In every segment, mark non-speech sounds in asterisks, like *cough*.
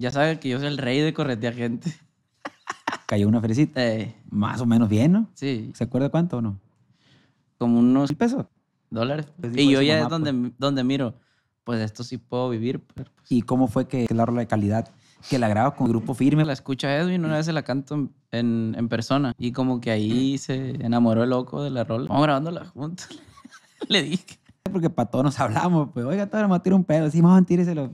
Ya saben que yo soy el rey de corretear gente. *laughs* Cayó una fresita. Más o menos bien, ¿no? Sí. ¿Se acuerda cuánto o no? Como unos... pesos? Dólares. Pues y yo ya es donde, pues. donde miro, pues esto sí puedo vivir. Pues ¿Y cómo fue que, la rola de calidad que la graba con grupo firme. La escucha Edwin, una vez se la canto en, en, persona. Y como que ahí se enamoró el loco de la rola. Vamos grabándola juntos. *laughs* Le dije. Porque para todos nos *laughs* hablamos, pues, oiga, todos nos tirar un pedo, sí, vamos, tíreselo,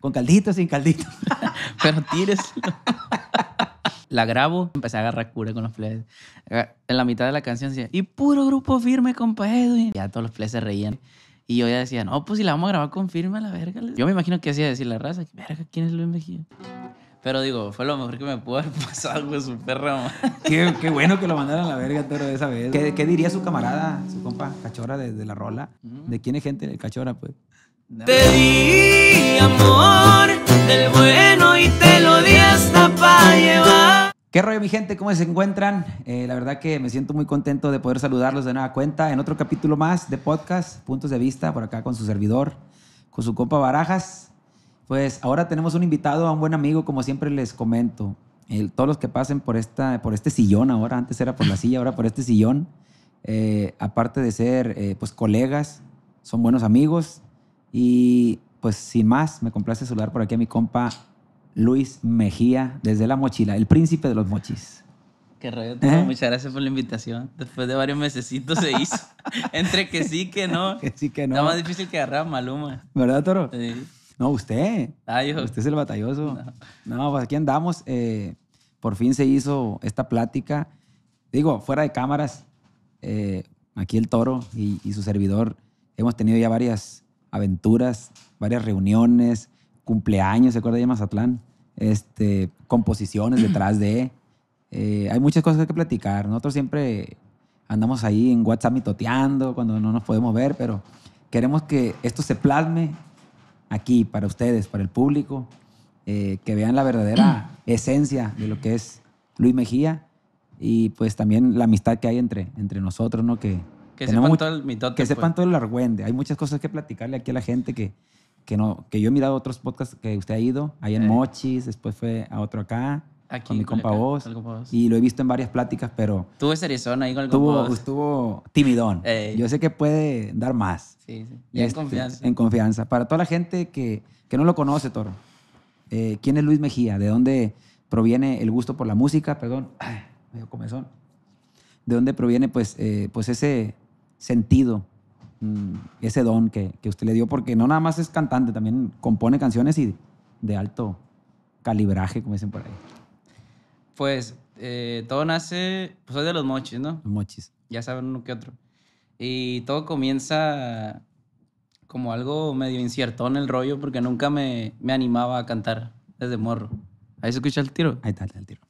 con caldito, sin caldito. *laughs* Pero tíreselo. *laughs* la grabo, empecé a agarrar cura con los fletes. En la mitad de la canción decía, y puro grupo firme, compa Edwin. Ya todos los fletes se reían. Y yo ya decía, no, pues si la vamos a grabar con firme a la verga. Yo me imagino que hacía decir la raza, verga, ¿quién es Luis Mejía? Pero digo, fue lo mejor que me pudo haber *laughs* pasado, su perra. Qué, qué, bueno que lo mandaron a la verga, de esa vez. ¿Qué, diría su camarada, su compa Cachora de, la Rola? ¿De quién es gente el Cachora, pues? Te di amor del bueno y te lo di hasta para llevar. ¿Qué rollo, mi gente? ¿Cómo se encuentran? Eh, la verdad que me siento muy contento de poder saludarlos de nueva cuenta en otro capítulo más de podcast, Puntos de Vista, por acá con su servidor, con su compa Barajas. Pues ahora tenemos un invitado, a un buen amigo, como siempre les comento. todos los que pasen por, esta, por este sillón ahora, antes era por la silla, ahora por este sillón, eh, aparte de ser eh, pues colegas, son buenos amigos y pues sin más, me complace saludar por aquí a mi compa Luis Mejía desde La Mochila, el príncipe de los mochis. Qué rayo ¿Eh? muchas gracias por la invitación. Después de varios mesecitos se hizo. *laughs* Entre que sí, que no. que sí, que no. Está más difícil que agarrar Maluma. ¿Verdad, Toro? Sí. No, usted. Ah, usted es el batalloso. No, pues aquí andamos. Eh, por fin se hizo esta plática. Digo, fuera de cámaras, eh, aquí el toro y, su servidor hemos tenido ya varias aventuras, varias reuniones, cumpleaños, ¿se acuerda de Mazatlán? Este, composiciones detrás de. Eh, hay muchas cosas que platicar. Nosotros siempre andamos ahí en WhatsApp mitoteando cuando no nos podemos ver, pero queremos que esto se plasme aquí para ustedes, para el público, eh, que vean la verdadera *clears throat* esencia de lo que es Luis Mejía y pues también la amistad que hay entre, entre nosotros, ¿no? Que, que sepan todo el mitote, sepan pues. todo el argüende. Hay muchas cosas que platicarle aquí a la gente que, que, no, que yo he mirado otros podcasts que usted ha ido, ahí en Mochis, después fue a otro acá. Aquí, con mi compa vos, Y lo he visto en varias pláticas, pero... Tuvo Arizona ahí con el compa Estuvo timidón. *laughs* Yo sé que puede dar más. Sí, sí. Y en este, confianza. En confianza. Para toda la gente que, que no lo conoce, Toro, eh, ¿quién es Luis Mejía? ¿De dónde proviene el gusto por la música? Perdón, *clears throat* Ay, medio comezón. ¿De dónde proviene pues, eh, pues ese sentido, mm, ese don que, que usted le dio? Porque no nada más es cantante, también compone canciones y de alto calibraje, como dicen por ahí pues eh, todo nace, pues soy de los mochis, ¿no? Los mochis. Ya saben uno que otro. Y todo comienza como algo medio incierto en el rollo porque nunca me, animaba a cantar desde morro. Ahí se escucha el tiro. Ahí está, el tiro.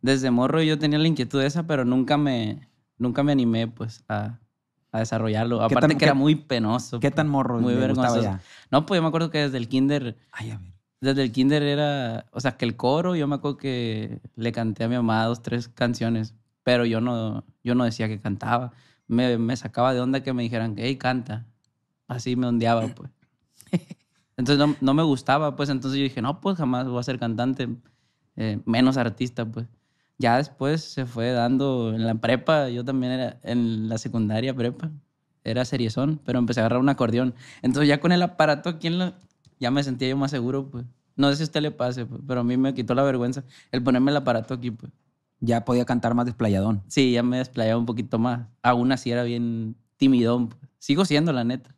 Desde morro yo tenía la inquietud esa, pero nunca me, nunca me animé pues a, desarrollarlo. Aparte que era muy penoso. ¿Qué tan pues, morro? Muy vergonzoso. No, pues yo me acuerdo que desde el kinder Ay, a ver desde el kinder era, o sea, que el coro, yo me acuerdo que le canté a mi mamá dos, tres canciones, pero yo no, yo no decía que cantaba. Me, me sacaba de onda que me dijeran, hey, canta. Así me ondeaba, *laughs* pues. Entonces no, no, me gustaba, pues entonces yo dije, no, pues jamás voy a ser cantante, eh, menos artista, pues. Ya después se fue dando en la prepa, yo también era en la secundaria prepa, era seriezón, pero empecé a agarrar un acordeón. Entonces ya con el aparato aquí ya me sentía yo más seguro, pues. No sé si usted le pase, pues, pero a mí me quitó la vergüenza el ponerme el aparato aquí, pues. Ya podía cantar más desplayadón. Sí, ya me desplayaba un poquito más. Aún así era bien timidón. Pues. Sigo siendo, la neta.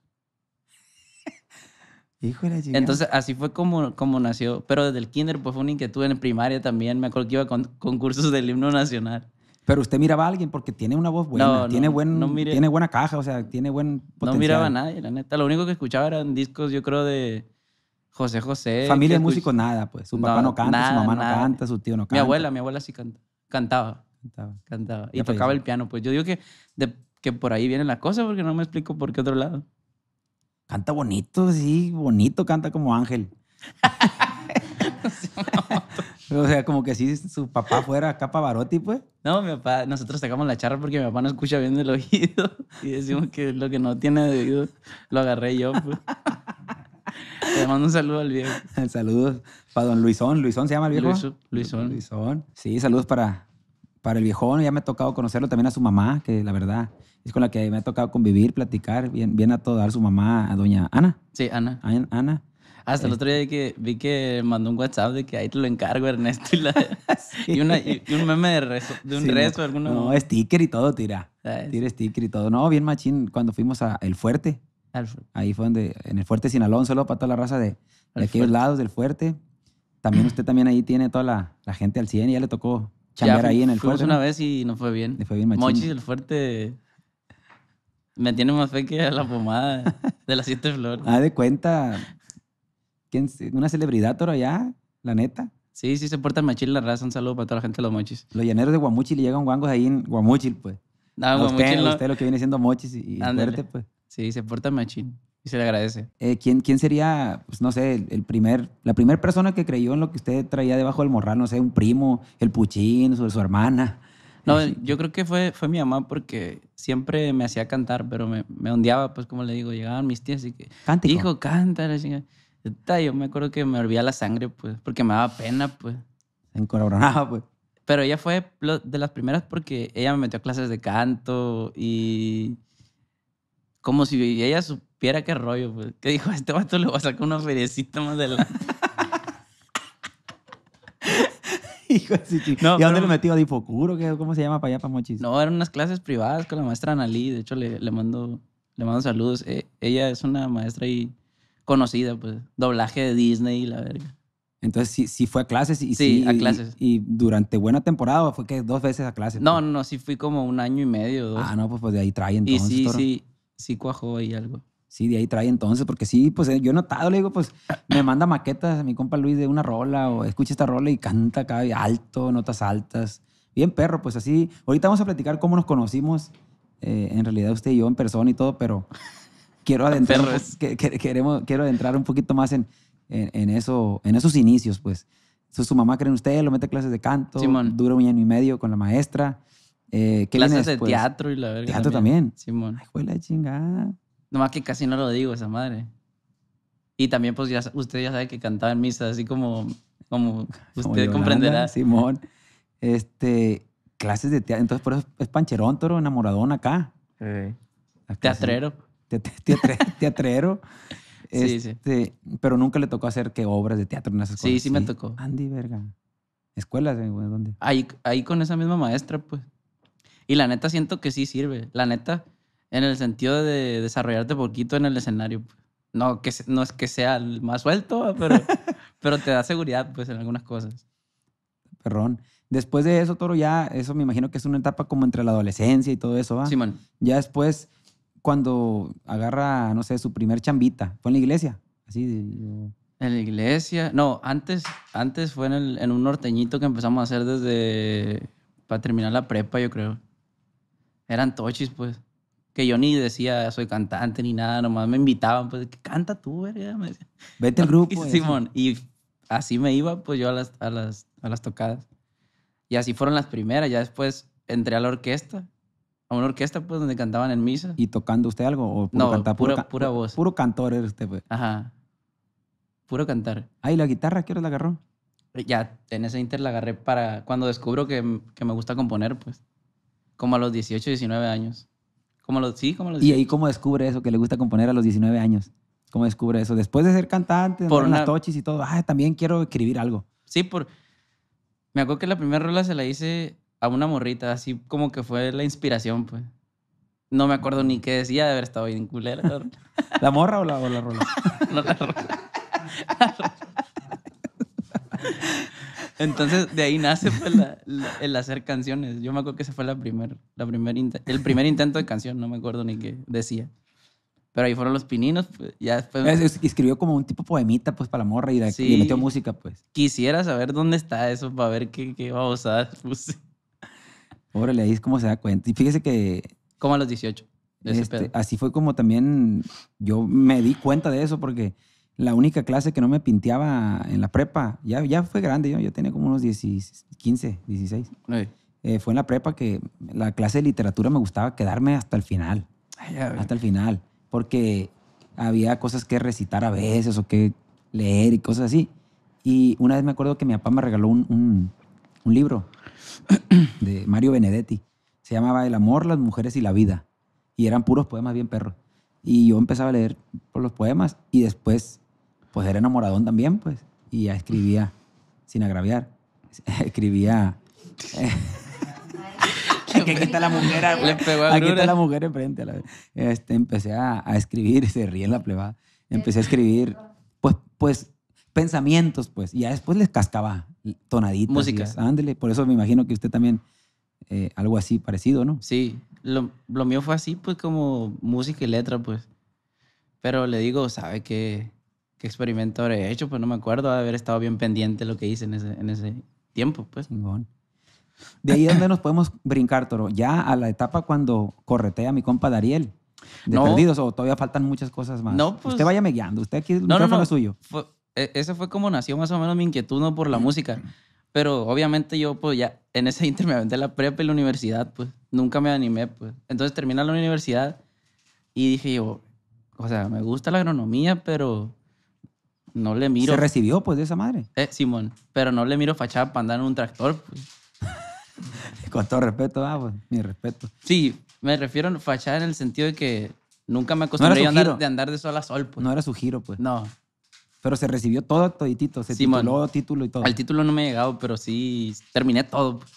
*laughs* Híjole, Entonces, así fue como, como nació. Pero desde el kinder, pues fue una inquietud en primaria también. Me acuerdo que iba con concursos del himno nacional. Pero usted miraba a alguien porque tiene una voz buena, tiene, buen, tiene buena caja, o sea, tiene buen No miraba a nadie, la neta. Lo único que escuchaba eran discos, yo creo, de José José. Familia de músico, nada, pues. Su papá no canta, su mamá no canta, su tío no canta. Mi abuela, mi abuela sí canta. Cantaba. Cantaba. Cantaba. Y tocaba el piano, pues. Yo digo que, de, que por ahí viene la cosa porque no me explico por qué otro lado. Canta bonito, sí, bonito, canta como ángel. *laughs* O sea, como que si su papá fuera acá Pavarotti, pues. No, mi papá, nosotros sacamos la charla porque mi papá no escucha bien del oído *laughs* y decimos que lo que no tiene de oído lo agarré yo, pues. Le mando un saludo al viejo. *laughs* saludos para don Luisón. Luisón se llama el viejo. Luisón. Luisón. Sí, saludos para, para el viejón. Ya me ha tocado conocerlo también a su mamá, que la verdad es con la que me ha tocado convivir, platicar. Bien, bien a todo dar su mamá, a doña Ana. Sí, Ana. Ana. Hasta el eh. otro día que vi que mandó un WhatsApp de que ahí te lo encargo, Ernesto. Y, *laughs* un meme de, un No, alguno. sticker y todo, tira. Tira sticker y todo. No, bien machín. Cuando fuimos a El Fuerte, Ahí fue donde, en el Fuerte Sinaloa, solo saludo para toda la raza de, aquellos lados del Fuerte. También *clears throat* usted también ahí tiene toda la, gente al 100 y ya le tocó chambear ahí en el Fuerte. una vez y no fue bien. Mochis, el Fuerte, me tiene más fe que la pomada de las siete flores. Ah, de cuenta, ¿quién, una celebridad toro allá, la neta. Sí, sí se porta machil la raza. Un saludo para toda la gente de los mochis. Los llaneros de Guamuchil llegan guangos ahí en Guamuchil, pues. Ah, usted, lo que viene siendo mochis y, y fuerte, pues. Sí, se porta machín y se le agradece. Eh, ¿quién, ¿Quién sería, pues no sé, el, primer, la primera persona que creyó en lo que usted traía debajo del morral? No sé, un primo, el puchín, su, su hermana. No, eh, yo creo que fue, fue mi mamá porque siempre me hacía cantar, pero me, me ondeaba, pues como le digo, llegaban mis tías y que... Cántico. Hijo, canta. yo me acuerdo que me hervía la sangre, pues, porque me daba pena, pues. Se encoronaba, pues. Pero ella fue de las primeras porque ella me metió a clases de canto y como si ella supiera qué rollo, pues. Que dijo, este vato le voy a sacar una feriecita más adelante. *laughs* Hijo de que. ¿Y ¿Y dónde lo metió? ¿A Difocuro? ¿Cómo se llama para allá, para Mochis? No, eran unas clases privadas con la maestra Analí. De hecho, le, le, mando, le mando saludos. E, ella es una maestra ahí conocida, pues. Doblaje de Disney y la verga. Entonces, sí, sí fue a clases. Y, sí, a clases. Y, durante buena temporada fue que dos veces a clases? No, no, sí fui como un año y medio. Ah, no, pues, pues, de ahí trae entonces. sí, sí sí cuajó ahí algo. Sí, de ahí trae entonces, porque sí, pues eh, yo he notado, le digo, pues me manda maquetas a mi compa Luis de una rola o escucha esta rola y canta acá alto, notas altas. Bien perro, pues así. Ahorita vamos a platicar cómo nos conocimos, eh, en realidad usted y yo en persona y todo, pero quiero adentrar, quiero adentrar un poquito más en, eso, en esos inicios, pues. su mamá cree usted, lo mete clases de canto, Simón. dura un año y medio con la maestra. Eh, clases de pues? teatro y la verga. Teatro también. Simón. Ay, fue la chingada. Nomás que casi no lo digo, esa madre. Y también, pues, ya, usted ya sabe que cantaba en misa, así como, como usted comprenderá. Simón. Este, clases de teatro. Entonces, por eso es pancherón, toro, enamoradón acá. Sí. Teatrero. *laughs* teatrero. sí, sí. Este, pero nunca le tocó hacer que obras de teatro en esas cosas. Sí, sí, me tocó. Andy, verga. ¿Escuelas? Eh, ¿Dónde? Ahí, ahí con esa misma maestra, pues. Y la neta siento que sí sirve. La neta, en el sentido de desarrollarte poquito en el escenario. Pues. No, que, no es que sea el más suelto, ah, pero, *laughs* pero te da seguridad pues, en algunas cosas. Perrón. Después de eso, Toro, ya, eso me imagino que es una etapa como entre la adolescencia y todo eso, ¿va? Sí, Ya después, cuando agarra, no sé, su primer chambita, fue en la iglesia, así. En la iglesia, no, antes, antes fue en, en un norteñito que empezamos a hacer desde, para terminar la prepa, yo creo eran tochis, pues. Que yo ni decía, soy cantante ni nada, nomás me invitaban, pues, canta tú, verga. Vete al *laughs* grupo. Y, Simón, y así me iba, pues, yo a las, a las, a las tocadas. Y así fueron las primeras. Ya después entré a la orquesta, a una orquesta, pues, donde cantaban en misa. ¿Y tocando usted algo? O no, pura, puro, voz. Puro cantor eres usted, pues. Ajá. Puro cantar. Ah, ¿y la guitarra qué la agarró? Ya, en ese inter la agarré para cuando descubro que, que me gusta componer, pues. Como a los 18, 19 años. Como los, sí, como los ¿Y ahí cómo descubre eso que le gusta componer a los 19 años? ¿Cómo descubre eso? Después de ser cantante, por unas y todo, ah, también quiero escribir algo. Sí, por... Me acuerdo que la primera rola se la hice a una morrita, así como que fue la inspiración, pues. No me acuerdo ni qué decía de haber estado en culera. *laughs* ¿La morra o la, o la rola. *laughs* La rola. *laughs* Entonces, de ahí nace pues, el hacer canciones. Yo me acuerdo que ese fue la primer, la primer el primer intento de canción, no me acuerdo ni qué decía. Pero ahí fueron los pininos, pues, ya escribió como un tipo poemita, pues, para la morra y, de, metió música, pues. Quisiera saber dónde está eso para ver qué, qué a usar. *laughs* Pues. Órale, ahí es como se da cuenta. Y fíjese que... Como a los 18. Este, así fue como también yo me di cuenta de eso porque la única clase que no me pinteaba en la prepa, ya, ya fue grande, yo, yo tenía como unos 15, 16. Eh, fue en la prepa que la clase de literatura me gustaba quedarme hasta el final. hasta el final. Porque había cosas que recitar a veces o que leer y cosas así. Y una vez me acuerdo que mi papá me regaló un, un libro *clears throat* de Mario Benedetti. Se llamaba El amor, las mujeres y la vida. Y eran puros poemas bien perros. Y yo empezaba a leer por los poemas y después pues era enamoradón también, pues, y ya escribía sin agraviar. *laughs* Escribía... *laughs* aquí está la mujer, aquí está la mujer enfrente. este, empecé a, a, escribir, *laughs* se ríe en la plebada. Empecé a escribir, pues, pues, pensamientos, pues, y ya después les cascaba tonaditas. Música. Ándele, por eso me imagino que usted también eh, algo así parecido, ¿no? Sí, lo, lo, mío fue así, pues como música y letra, pues. Pero le digo, ¿sabe qué? qué experimento habré hecho, pues no me acuerdo de haber estado bien pendiente lo que hice en ese, en ese tiempo, pues. De ahí donde nos podemos brincar, Toro, ya a la etapa cuando corretea a mi compa Dariel. De no, perdidos, o todavía faltan muchas cosas más. No, pues, usted vaya me guiando, usted aquí el no, micrófono no, es suyo. Fue, e, ese fue como nació más o menos mi inquietud ¿no? por la música. Pero obviamente yo, pues ya en ese inter me aventé la prepa y la universidad, pues nunca me animé, pues. Entonces terminé la universidad y dije yo, o sea, me gusta la agronomía, pero no le miro. Se recibió, pues, de esa madre. Eh, Simón, pero no le miro fachada para andar en un tractor. Pues. *laughs* Con todo respeto, ah, pues, mi respeto. Sí, me refiero a fachada en el sentido de que nunca me acostumbré a andar, de andar de sol a sol. Pues. No era su giro, pues. No. Pero se recibió todo toditito, se tituló título y todo. Al título no me he llegado, pero sí terminé todo. Pues.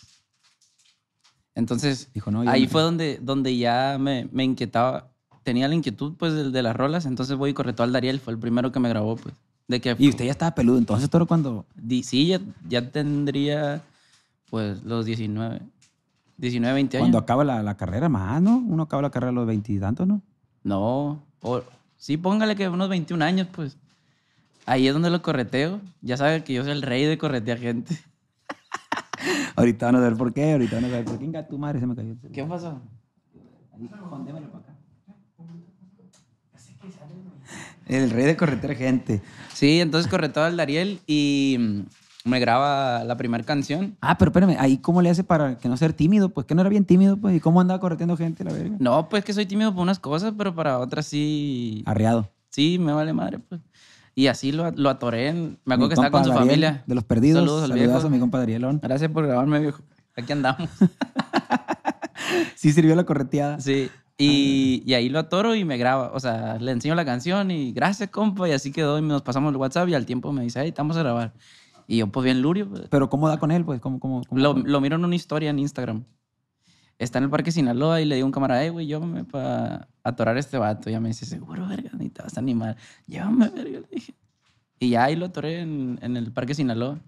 Entonces, Dijo, no, ahí fue donde, donde ya me, me inquietaba. Tenía la inquietud, pues, de, las rolas. Entonces voy y correto al Dariel. Fue el primero que me grabó, pues y usted ya estaba peludo, entonces, todo cuando... sí, ya, ya, tendría, pues, los 19, 19, 20 años. Cuando acaba la, carrera, más, ¿no? Uno acaba la carrera a los 20 y tantos, ¿no? No, sí, póngale que unos 21 años, pues. Ahí es donde lo correteo. Ya sabe que yo soy el rey de corretear gente. *laughs* ahorita van a ver por qué, ahorita van a ver por qué. Venga, tu madre se me cayó. ¿Qué pasó? El rey de corretear gente. Sí, entonces todo al Dariel y mm, me graba la primera canción. Ah, pero espérame, ¿ahí cómo le hace para que no ser tímido? Pues que no era bien tímido, pues. ¿Y cómo andaba correteando gente, la verga? No, pues que soy tímido por unas cosas, pero para otras sí. Arreado. Sí, me vale madre, pues. Y así lo, atoré. Me acuerdo que estaba con su familia. De los perdidos. Saludos, a mi compa Darielón. Gracias por grabarme, viejo. Aquí andamos. *laughs* sí sirvió la correteada. Sí. Ah, y, ahí lo atoro y me graba. O sea, le enseño la canción y gracias, compa. Y así quedó. Y nos pasamos el WhatsApp y al tiempo me dice, ahí, estamos a grabar. Y yo, pues bien, Lurio. Pues. Pero ¿cómo da con él? Pues, ¿Cómo, cómo, Lo, lo, miro en una historia en Instagram. Está en el Parque Sinaloa y le digo a un camarada, hey, güey, llévame para atorar a este vato. Y ya me dice, seguro, verga, ni te vas a animar. Llévame, verga, le dije. Y ya ahí lo atoré en, en el Parque Sinaloa.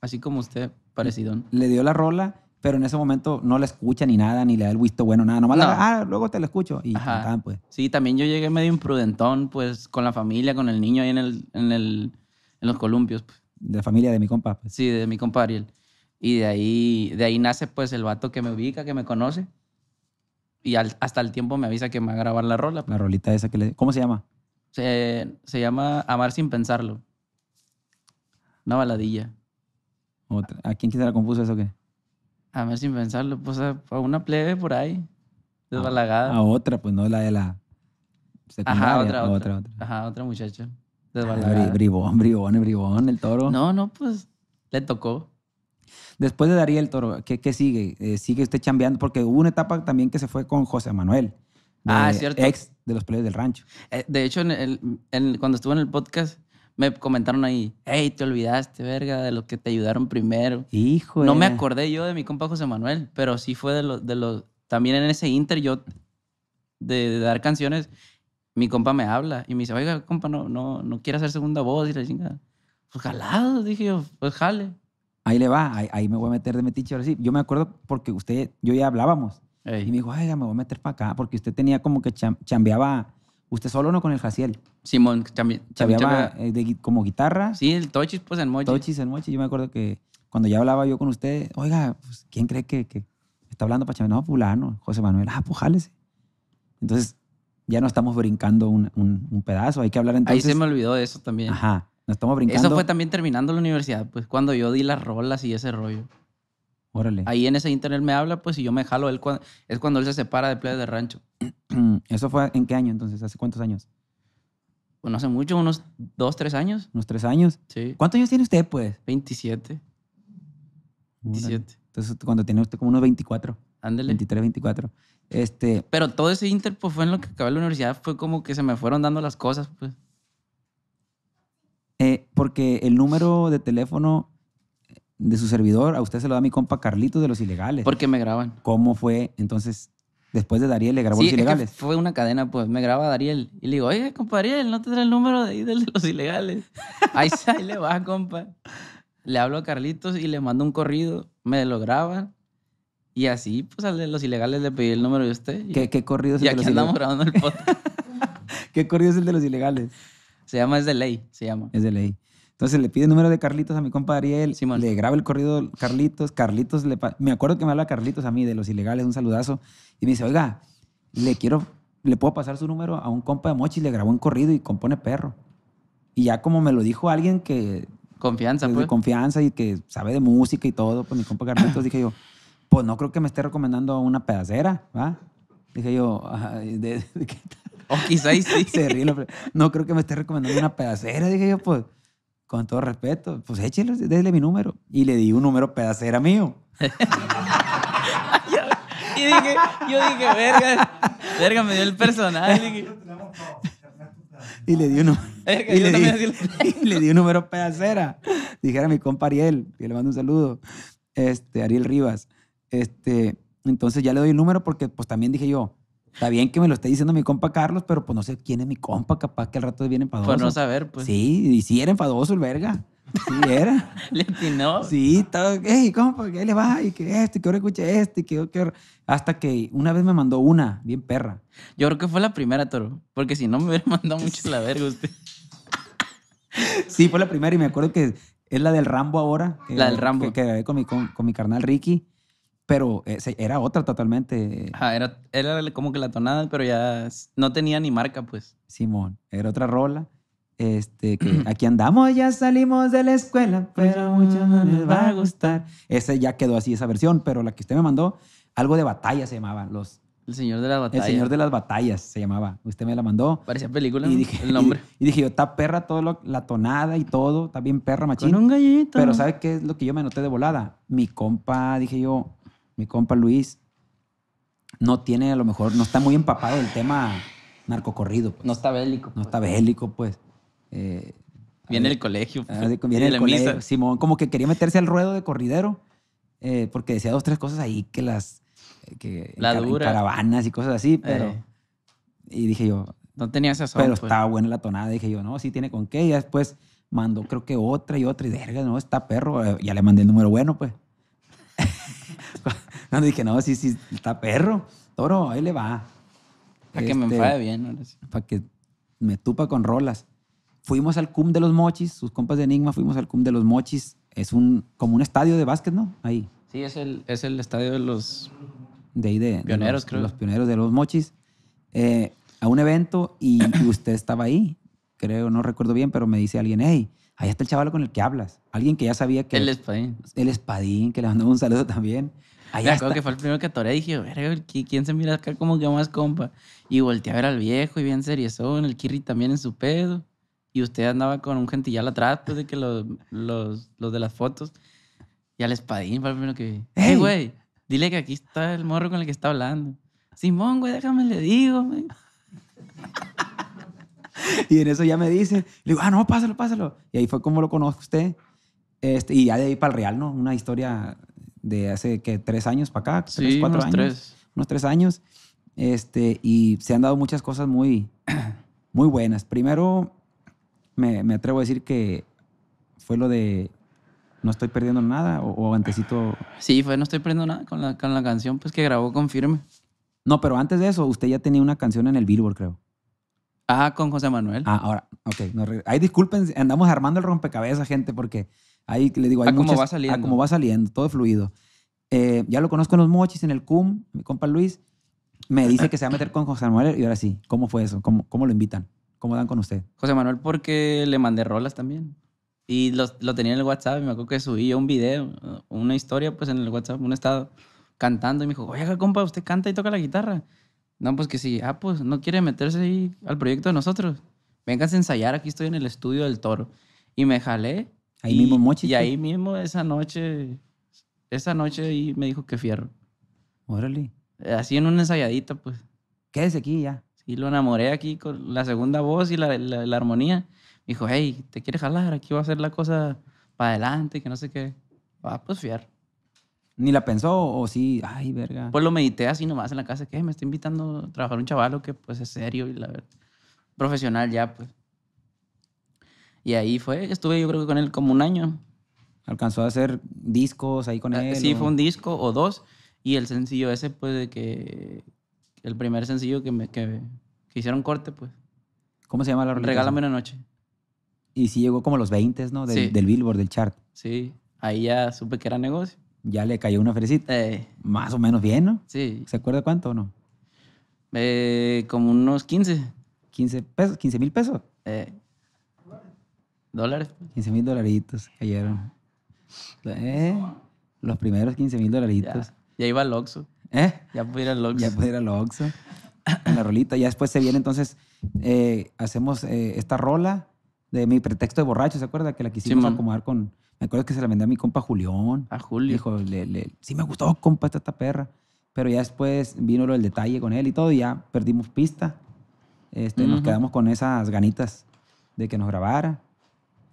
Así como usted, parecido. Le dio la rola pero en ese momento no la escucha ni nada, ni le da el visto bueno, nada. Nomás ah, luego te la escucho. Y cantaban, pues. Sí, también yo llegué medio imprudentón, pues, con la familia, con el niño ahí en, el, en, el, en los columpios. Pues. De la familia de mi compa. Pues. Sí, de mi compa Ariel. Y de ahí, de ahí nace, pues, el vato que me ubica, que me conoce. Y hasta el tiempo me avisa que me va a grabar la rola. Pues. La rolita esa que le... ¿Cómo se llama? Se, se llama Amar sin pensarlo. Una baladilla. ¿A quién se la compuso eso o qué? a ver, sin pensarlo, pues a, una plebe por ahí, desbalagada. A, otra, pues no la de la Ajá, otra, otra. Ajá, otra muchacha. Ah, desbalagada. bribón, bribón, el toro. No, no, pues le tocó. Después de Darío el Toro, ¿qué, qué sigue? Eh, ¿Sigue usted chambeando? Porque hubo una etapa también que se fue con José Manuel. Ah, cierto. Ex de los plebes del rancho. Eh, de hecho, en cuando estuvo en el podcast, me comentaron ahí, hey, te olvidaste, verga, de lo que te ayudaron primero. Hijo. No me acordé yo de mi compa José Manuel, pero sí fue de los, de los, también en ese inter yo de, dar canciones, mi compa me habla y me dice, oiga, compa, no, no, no quiere hacer segunda voz y la chingada. Pues jalado, dije yo, pues jale. Ahí le va, ahí, me voy a meter de metiche ahora sí. Yo me acuerdo porque usted, yo ya hablábamos. Y me dijo, oiga, me voy a meter para acá, porque usted tenía como que chambeaba usted solo no con el Jaciel. Simón, también. Eh, como guitarra. Sí, el Tochis, pues el Mochi. Tochis, en Mochi. Yo me acuerdo que cuando ya hablaba yo con usted, oiga, pues, ¿quién cree que, que está hablando pa No, fulano, José Manuel. Ah, pues Entonces, ya no estamos brincando un, un, pedazo. Hay que hablar entonces. Ahí se me olvidó de eso también. Ajá. No estamos brincando. Eso fue también terminando la universidad, pues cuando yo di las rolas y ese rollo. Órale. Ahí en ese internet me habla, pues, y yo me jalo. Él cuando, es cuando él se separa de Playa de Rancho. *clears throat* ¿Eso fue en qué año entonces? ¿Hace cuántos años? Pues no hace mucho, unos dos, tres años. ¿Unos tres años? Sí. ¿Cuántos años tiene usted, pues? 27. 27. Entonces, cuando tiene usted como unos 24. Ándale. 23, 24. Este... Pero todo ese inter, pues, fue en lo que acabé la universidad. Fue como que se me fueron dando las cosas, pues. Eh, porque el número de teléfono de su servidor, a usted se lo da mi compa Carlitos de los ilegales. Porque me graban. ¿Cómo fue? Entonces, después de Dariel le grabó los ilegales. fue una cadena, pues me graba Dariel y le digo, oye, compa Dariel, no te trae el número de, de los ilegales. *laughs* ahí, le va, compa. Le hablo a Carlitos y le mando un corrido, me lo graban. Y así, pues de los ilegales le pedí el número de usted. ¿Qué, corrido es de los ilegales? grabando el podcast. *laughs* ¿Qué corrido es el de los ilegales? Se llama Es de Ley, se llama. Es de Ley. Entonces le pide el número de Carlitos a mi compa Ariel, le graba el corrido Carlitos, Carlitos Me acuerdo que me habla Carlitos a mí de los ilegales, un saludazo, y me dice, oiga, le quiero, le puedo pasar su número a un compa de Mochi, le grabó un corrido y compone perro. Y ya como me lo dijo alguien que... Confianza, pues. De confianza y que sabe de música y todo, pues mi compa Carlitos, dije yo, pues no creo que me esté recomendando una pedacera, ¿va? Dije yo, *laughs* ¿de, qué O quizá sí. *laughs* Se ríe, no creo que me esté recomendando una pedacera, dije yo, pues con todo respeto, pues échelo, déle mi número. Y le di un número pedacera mío. *laughs* y dije, yo dije, verga, verga, me dio el personal. Y, le di un número. *laughs* Y, le di, un número pedacera. Dijera mi compa Ariel, que le mando un saludo. Este, Ariel Rivas. Este, entonces ya le doy el número porque pues también dije yo, Está bien que me lo esté diciendo mi compa Carlos, pero pues no sé quién es mi compa, capaz que al rato viene enfadoso. Pues no saber, pues. Sí, y sí era enfadoso el verga. Sí era. *laughs* ¿Le atinó? Sí, todo, hey, compa, ¿qué le va? Y que este, que ahora escuche este, que, que Hasta que una vez me mandó una, bien perra. Yo creo que fue la primera, Toro, porque si no me hubiera mandado *laughs* mucho la verga usted. sí, fue la primera y me acuerdo que es la del Rambo ahora. la del Rambo. Que, quedé con mi, con mi carnal Ricky pero era otra totalmente. era, era como que la tonada, pero ya no tenía ni marca, pues. Simón, era otra rola. Este, que *clears throat* aquí andamos, ya salimos de la escuela, pero mucho no les va a gustar. Ese ya quedó así, esa versión, pero la que usted me mandó, algo de batalla se llamaba. Los, el Señor de las Batallas. El Señor de las Batallas se llamaba. Usted me la mandó. Parecía película, y dije, el nombre. Y, dije, yo, está perra todo la tonada y todo, está bien perra, machín. Con un gallito. Pero ¿sabe qué es lo que yo me noté de volada? Mi compa, dije yo, mi compa Luis, no tiene, a lo mejor, no está muy empapado del tema narcocorrido. Pues. No está bélico. No pues. está bélico, pues. Eh, viene el colegio. viene, Simón, como que quería meterse al ruedo de corridero, eh, porque decía dos, tres cosas ahí que las. Eh, que la dura. caravanas y cosas así, pero. Y dije yo. No tenía esa Pero pues. estaba buena la tonada. Dije yo, no, sí tiene con qué. Y después mandó, creo que otra y otra. Y derga no, está perro. Ya le mandé el número bueno, pues. *laughs* *laughs* No, dije, no, sí, sí, está perro. Toro, ahí le va. Para que me este, enfade bien. Para que me tupa con rolas. Fuimos al CUM de los Mochis, sus compas de Enigma, fuimos al CUM de los Mochis. Es un, como un estadio de básquet, ¿no? Ahí. Sí, es el, es el estadio de los... De ahí de... Pioneros, los, creo. Los pioneros de los Mochis. Eh, a un evento y, y usted estaba ahí. Creo, no recuerdo bien, pero me dice alguien, hey, Ahí está el chaval con el que hablas. Alguien que ya sabía que. El Espadín. El Espadín, que le mandó un saludo también. Ahí me acuerdo que fue el primero que atoré. Dije, ¿quién se mira acá como que más compa? Y volteé a ver al viejo y bien seriezón, el Kirri también en su pedo. Y usted andaba con un gentillal atrás, pues de que los, los, de las fotos. Y al espadín fue el primero que vi. ¡Ey, güey! Dile que aquí está el morro con el que está hablando. Simón, güey, déjame le digo, güey. *laughs* y en eso ya me dice, le digo, ah, no, pásalo, pásalo. Y ahí fue como lo conozco usted. Este, y ya de ahí para el Real, ¿no? Una historia de hace que tres años para acá, unos años. Tres. Unos años. Este, y se han dado muchas cosas muy, *clears throat* muy buenas. Primero, me, atrevo a decir que fue lo de No estoy perdiendo nada o, antesito. Sí, fue No estoy perdiendo nada con la, canción pues, que grabó con Firme. No, pero antes de eso, usted ya tenía una canción en el Billboard, creo. Ah, con José Manuel. Ah, ahora, ok. ay, disculpen, andamos armando el rompecabezas, gente, porque Ahí le digo, ahí va saliendo. va saliendo, todo fluido. Eh, ya lo conozco en los mochis, en el CUM, mi compa Luis. Me dice que se va a meter con José Manuel y ahora sí. ¿Cómo fue eso? ¿Cómo, cómo lo invitan? ¿Cómo dan con usted? José Manuel, porque le mandé rolas también. Y lo, tenía en el WhatsApp y me acuerdo que subí un video, una historia, pues en el WhatsApp, un estaba cantando. Y me dijo, oiga, compa, usted canta y toca la guitarra. No, pues que sí. Ah, pues no quiere meterse ahí al proyecto de nosotros. venga a ensayar, aquí estoy en el estudio del toro. Y me jalé Ahí mismo Mochi. Y ahí pues. mismo esa noche, esa noche ahí me dijo que fierro. Órale. Así en una ensayadita, pues. Quédese aquí ya. Y lo enamoré aquí con la segunda voz y la, la, armonía. Me dijo, hey, ¿te quieres jalar? Aquí va a ser la cosa para adelante, que no sé qué. Va, ah, pues fiar. ¿Ni la pensó o sí? Ay, verga. Pues lo medité así nomás en la casa, que me está invitando a trabajar un chavalo que pues es serio y la verdad, profesional ya, pues. Y ahí fue, estuve yo creo que con él como un año. ¿Alcanzó a hacer discos ahí con ah, él? Sí, fue un disco o dos. Y el sencillo ese, pues, de que... El primer sencillo que, me, que, hicieron corte, pues. ¿Cómo se llama la Regálame una noche. Y sí llegó como los 20, ¿no? Del, Billboard, del chart. Sí, ahí ya supe que era negocio. Ya le cayó una fresita. Eh. Más o menos bien, ¿no? Sí. ¿Se acuerda cuánto o no? Eh, como unos 15. 15 pesos, mil pesos. Eh. ¿Dólares? 15 mil dolaritos cayeron. Eh, los primeros 15 mil dolaritos. Ya. iba al Oxxo. ¿Eh? Ya pudiera ir al Oxxo. Ya pudiera ir al Oxxo. la rolita. Ya después se viene, entonces, eh, hacemos eh, esta rola de mi pretexto de borracho, ¿se acuerda? Que la quisimos acomodar con... Me acuerdo que se la vendí a mi compa Julián. A Julio. Dijo, le, le, sí me gustó, compa, esta, esta perra. Pero ya después vino lo del detalle con él y todo y ya perdimos pista. Este, Nos quedamos con esas ganitas de que nos grabara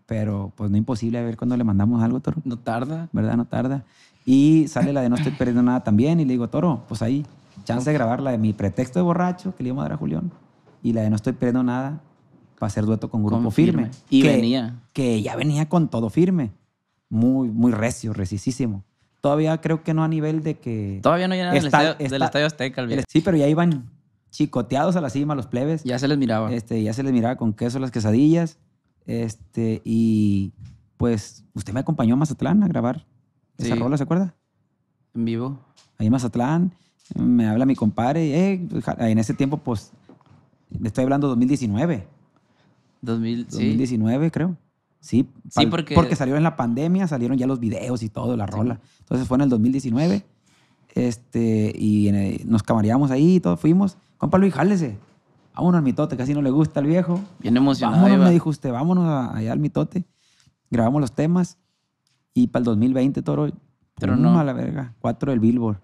pero pues no imposible a ver cuando le mandamos algo, Toro. No tarda. ¿Verdad? No tarda. Y sale la de No estoy perdiendo nada también y le digo, Toro, pues ahí, chance de grabar la de mi pretexto de borracho que le íbamos a dar a Julián y la de No estoy perdiendo nada para hacer dueto con Grupo firme. Y que, venía. Que ya venía con todo firme. Muy, muy recio, recisísimo. Todavía creo que no a nivel de que... Todavía no llegan del, estadio, Azteca. sí, pero ya iban chicoteados a la cima los plebes. Ya se les miraba. Este, ya se les miraba con queso las quesadillas. Este, y pues usted me acompañó a Mazatlán a grabar esa rola, ¿se acuerda? En vivo. Ahí en Mazatlán, me habla mi compadre, eh, en ese tiempo, pues, estoy hablando 2019. 2019, creo. Sí, porque... porque salió en la pandemia, salieron ya los videos y todo, la rola. Entonces fue en el 2019, este, y nos camareamos ahí, todos fuimos. Compa Luis, jálese vámonos al mitote, casi no le gusta al viejo. Bien emocionado. Vámonos, me dijo usted, vámonos allá al mitote. Grabamos los temas y para el 2020, Toro, pero no a la verga, cuatro del Billboard.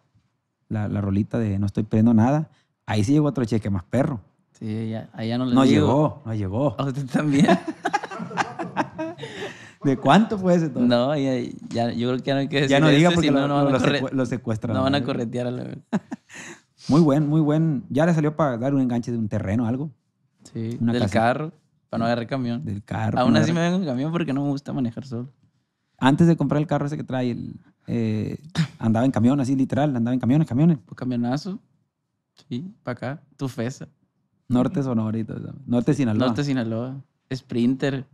La, la, rolita de no estoy pidiendo nada. Ahí sí llegó otro cheque más perro. Sí, ya, allá no le No llegó, no llegó. ¿A usted también? *laughs* ¿De cuánto fue ese todo? No, ya, yo creo que ya no hay que decir no diga porque lo, no, no secuestran. No van a corretear a la verga. *laughs* Muy buen, muy buen. Ya le salió para dar un enganche de un terreno, algo. Sí, del carro, para no agarrar camión. Del carro. Aún así me vengo en camión porque no me gusta manejar solo. Antes de comprar el carro ese que trae, el, eh, andaba en camión, así literal, andaba en camiones, camiones. Pues camionazo. Sí, para acá. Tu fesa. Norte Sonorito, norte Norte Sinaloa. Norte Sinaloa. Sprinter.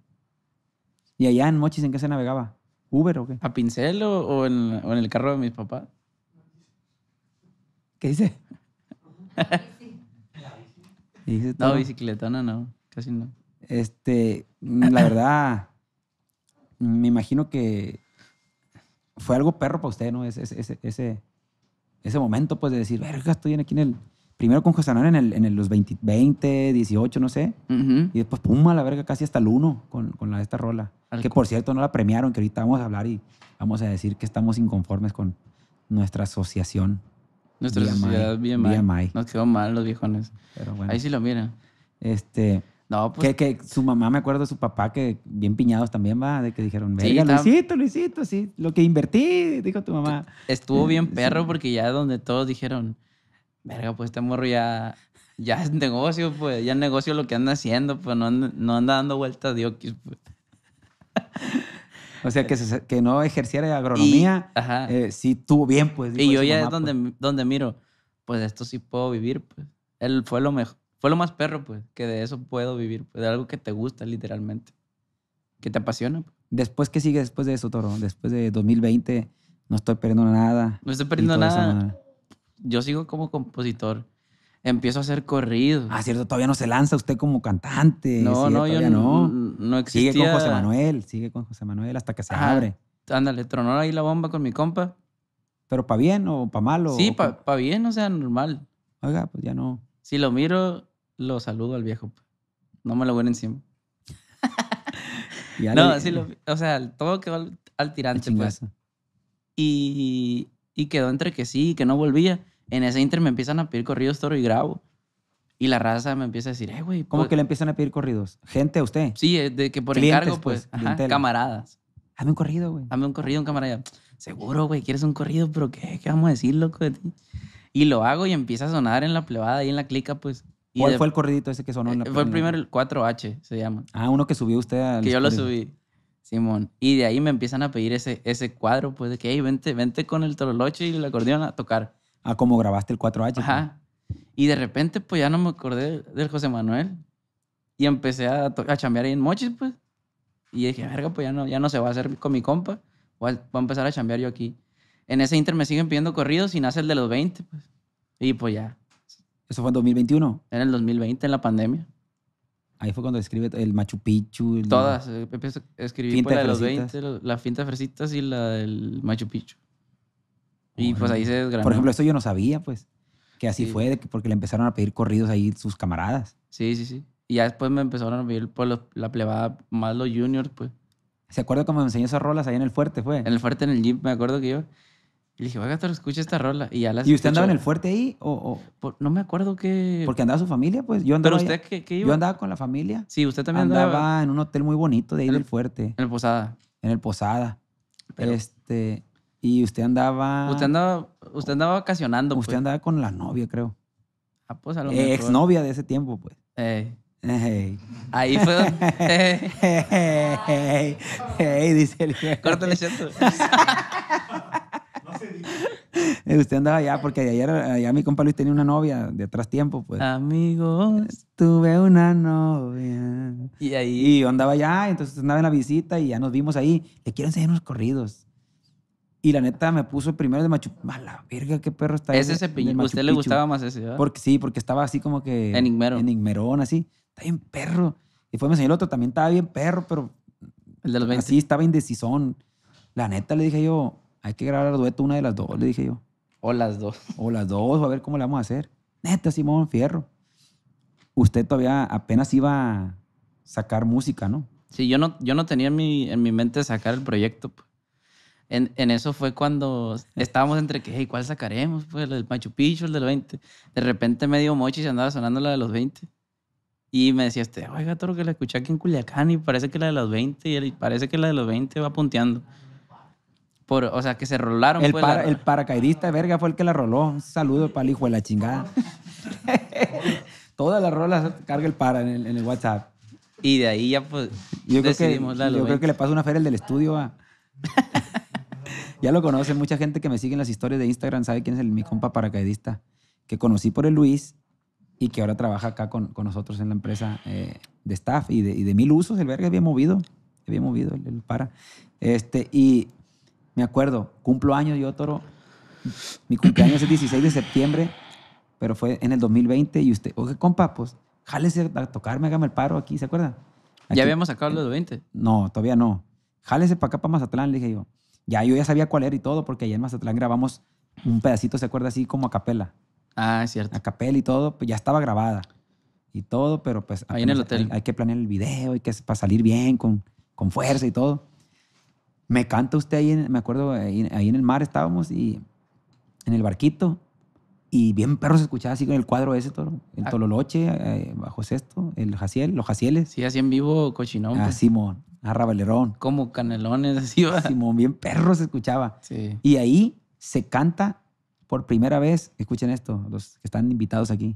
¿Y allá en Mochis en qué se navegaba? ¿Uber o qué? ¿A pincel o, en, o en, el carro de mis papás? ¿Qué dice? No, bicicletona no, casi no. Este, la verdad, me imagino que fue algo perro para usted, ¿no? Ese, ese, momento, pues, de decir, verga, estoy aquí en el. Primero con José en, los 20, 18, no sé. Y después, pum, a la verga, casi hasta el 1 con, la esta rola. que, por cierto, no la premiaron, que ahorita vamos a hablar y vamos a decir que estamos inconformes con nuestra asociación. Nuestra sociedad bien mal. Nos quedó mal los viejones. Ahí sí lo mira. Este. No, pues- Que, su mamá, me acuerdo de su papá, que bien piñados también va, de que dijeron, venga, Luisito, Luisito, sí, lo que invertí, dijo tu mamá. Estuvo bien eh, perro porque ya donde todos dijeron, verga, pues este morro ya, ya es negocio, pues, ya es negocio lo que anda haciendo, pues no, no anda dando vueltas de pues. O sea, que, que no ejerciera agronomía, si eh, sí tuvo bien, pues. Y yo ya es pues. donde, miro, pues esto sí puedo vivir, pues. Él fue lo mejor, fue lo más perro, pues, que de eso puedo vivir, pues, de algo que te gusta, literalmente, que te apasiona. Pues. Después, ¿qué sigue después de eso, Toro? Después de 2020, no estoy perdiendo nada. No estoy perdiendo nada. Yo sigo como compositor empiezo a hacer corrido. Ah, cierto, todavía no se lanza usted como cantante. No, no, yo no. No, existía. Sigue con José Manuel, sigue con José Manuel hasta que se abre. Ándale, tronó ahí la bomba con mi compa. ¿Pero para bien o para mal? sí, para pa bien, o sea, normal. Oiga, pues ya no. Si lo miro, lo saludo al viejo. No me lo ven encima. *laughs* no, o sea, todo quedó al, tirante, pues. Y, y quedó entre que sí, que no volvía en ese inter me empiezan a pedir corridos toro y grabo. Y la raza me empieza a decir, eh, güey. ¿Cómo pues que le empiezan a pedir corridos? ¿Gente a usted? Sí, eh, de que por encargo, pues, pues camaradas. Dame un corrido, güey. Dame un corrido, un camarada. Seguro, güey, quieres un corrido, pero ¿qué, ¿Qué vamos a decir, loco, Y lo hago y empieza a sonar en la plebada y en la clica, pues. ¿Cuál fue el corridito ese que sonó en la eh, Fue el primer el 4H, se llama. Ah, uno que subió usted al. Que yo lo subí. Simón. Y de ahí me empiezan a pedir ese, ese cuadro, pues, de que, hey, vente, vente con el toroloche y el acordeón a tocar a cómo grabaste el 4H. Pues. Ajá. Y de repente, pues ya no me acordé del José Manuel. Y empecé a, a chambear ahí en Mochis, pues. Y dije, verga, pues ya no, ya no se va a hacer con mi compa. Voy a, empezar a chambear yo aquí. En ese inter me siguen pidiendo corridos y nace el de los 20, pues. Y pues ya. ¿Eso fue en 2021? En el 2020, en la pandemia. Ahí fue cuando escribe el Machu Picchu. Todas. Eh, empiezo, a escribir pues, la de los 20, la finta fresitas y la del Machu Picchu. Y pues ahí se desgranó. Por ejemplo, esto yo no sabía, pues. Que así fue, porque le empezaron a pedir corridos ahí sus camaradas. Sí, sí, sí. Y ya después me empezaron a pedir por pues, la plebada, más los juniors, pues. ¿Se acuerda cómo me enseñó esas rolas ahí en el fuerte, fue? En el fuerte, en el jeep, me acuerdo que yo. Y le dije, oiga, escucha esta rola. ¿Y, ya las ¿Y usted andaba en el fuerte ahí? O, no me acuerdo qué... Porque andaba su familia, pues. Yo andaba ¿Pero usted qué, qué, iba? Yo andaba con la familia. Sí, usted también andaba. Andaba en un hotel muy bonito de ahí del fuerte. En el Posada. En el Posada. Este... Y usted andaba. Usted andaba, usted andaba vacacionando. Usted pues. andaba con la novia, creo. Ah, pues a lo mejor. exnovia de ese tiempo, pues. Ahí fue. Ey. Ey. dice el. Córtale, chato. Usted andaba allá porque ayer allá mi compa Luis tenía una novia de atrás tiempo, pues. Amigos, tuve una novia. Y ahí. Y andaba allá, entonces andaba en la visita y ya nos vimos ahí. Le quiero enseñar unos corridos. Y la neta me puso primero de Machu Mala verga, qué perro está ese. Ese cepillín. ¿A usted le gustaba más ese? Porque, sí, porque estaba así como que. En Enigmerón, así. Está bien perro. Y fue me enseñó el otro, también estaba bien perro, pero. El de los 20. Así estaba indecisón. La neta le dije yo, hay que grabar el dueto una de las dos, le dije yo. O las dos. O las dos, a ver cómo le vamos a hacer. Neta, Simón Fierro. Usted todavía apenas iba a sacar música, ¿no? Sí, yo no, yo no tenía en mi, en mi mente sacar el proyecto. Pues en, en, eso fue cuando estábamos entre que, hey, ¿cuál sacaremos? Pues el del Machu Picchu, el del 20. De repente me medio mochi se andaba sonando la de los 20. Y me decía este, oiga, lo que la escuché aquí en Culiacán y parece que la de los 20, y parece que la de los 20 va punteando. Por, o sea, que se rolaron. El, pues, para, el paracaidista, verga, fue el que la roló. Un saludo para el hijo de la chingada. *laughs* Todas las rolas carga el para en el, WhatsApp. Y de ahí ya pues yo creo que, Yo creo que le pasó una feria el del estudio a... *laughs* ya lo conocen, mucha gente que me sigue en las historias de Instagram sabe quién es el, mi compa paracaidista, que conocí por el Luis y que ahora trabaja acá con, nosotros en la empresa eh, de staff y de, mil usos. El verga había movido, había movido el, para. Este, y me acuerdo, cumplo años yo, Toro. Mi cumpleaños es 16 de septiembre, pero fue en el 2020 y usted, oye, compa, pues jálese a tocarme, hágame el paro aquí, ¿se acuerda? ¿Ya habíamos sacado el 20? No, todavía no. Jálese para acá, para Mazatlán, le dije yo. Ya yo ya sabía cuál era y todo, porque allá en Mazatlán grabamos un pedacito, ¿se acuerda? Así como a capela. Ah, es cierto. A capela y todo, pues ya estaba grabada y todo, pero pues... Ahí en el hotel. Hay, que planear el video, y que para salir bien, con, con fuerza y todo. Me canta usted ahí, me acuerdo, ahí en el mar estábamos y en el barquito y bien perro se escuchaba así con el cuadro ese, El ah. Tololoche, eh, bajo Esto el Jaciel, los Jacieles. Sí, así en vivo, cochinón. Ah, pues. Simón, arra Valerón. Como canelones, así Simón, bien perro se escuchaba. Sí. Y ahí se canta por primera vez, escuchen esto, los que están invitados aquí.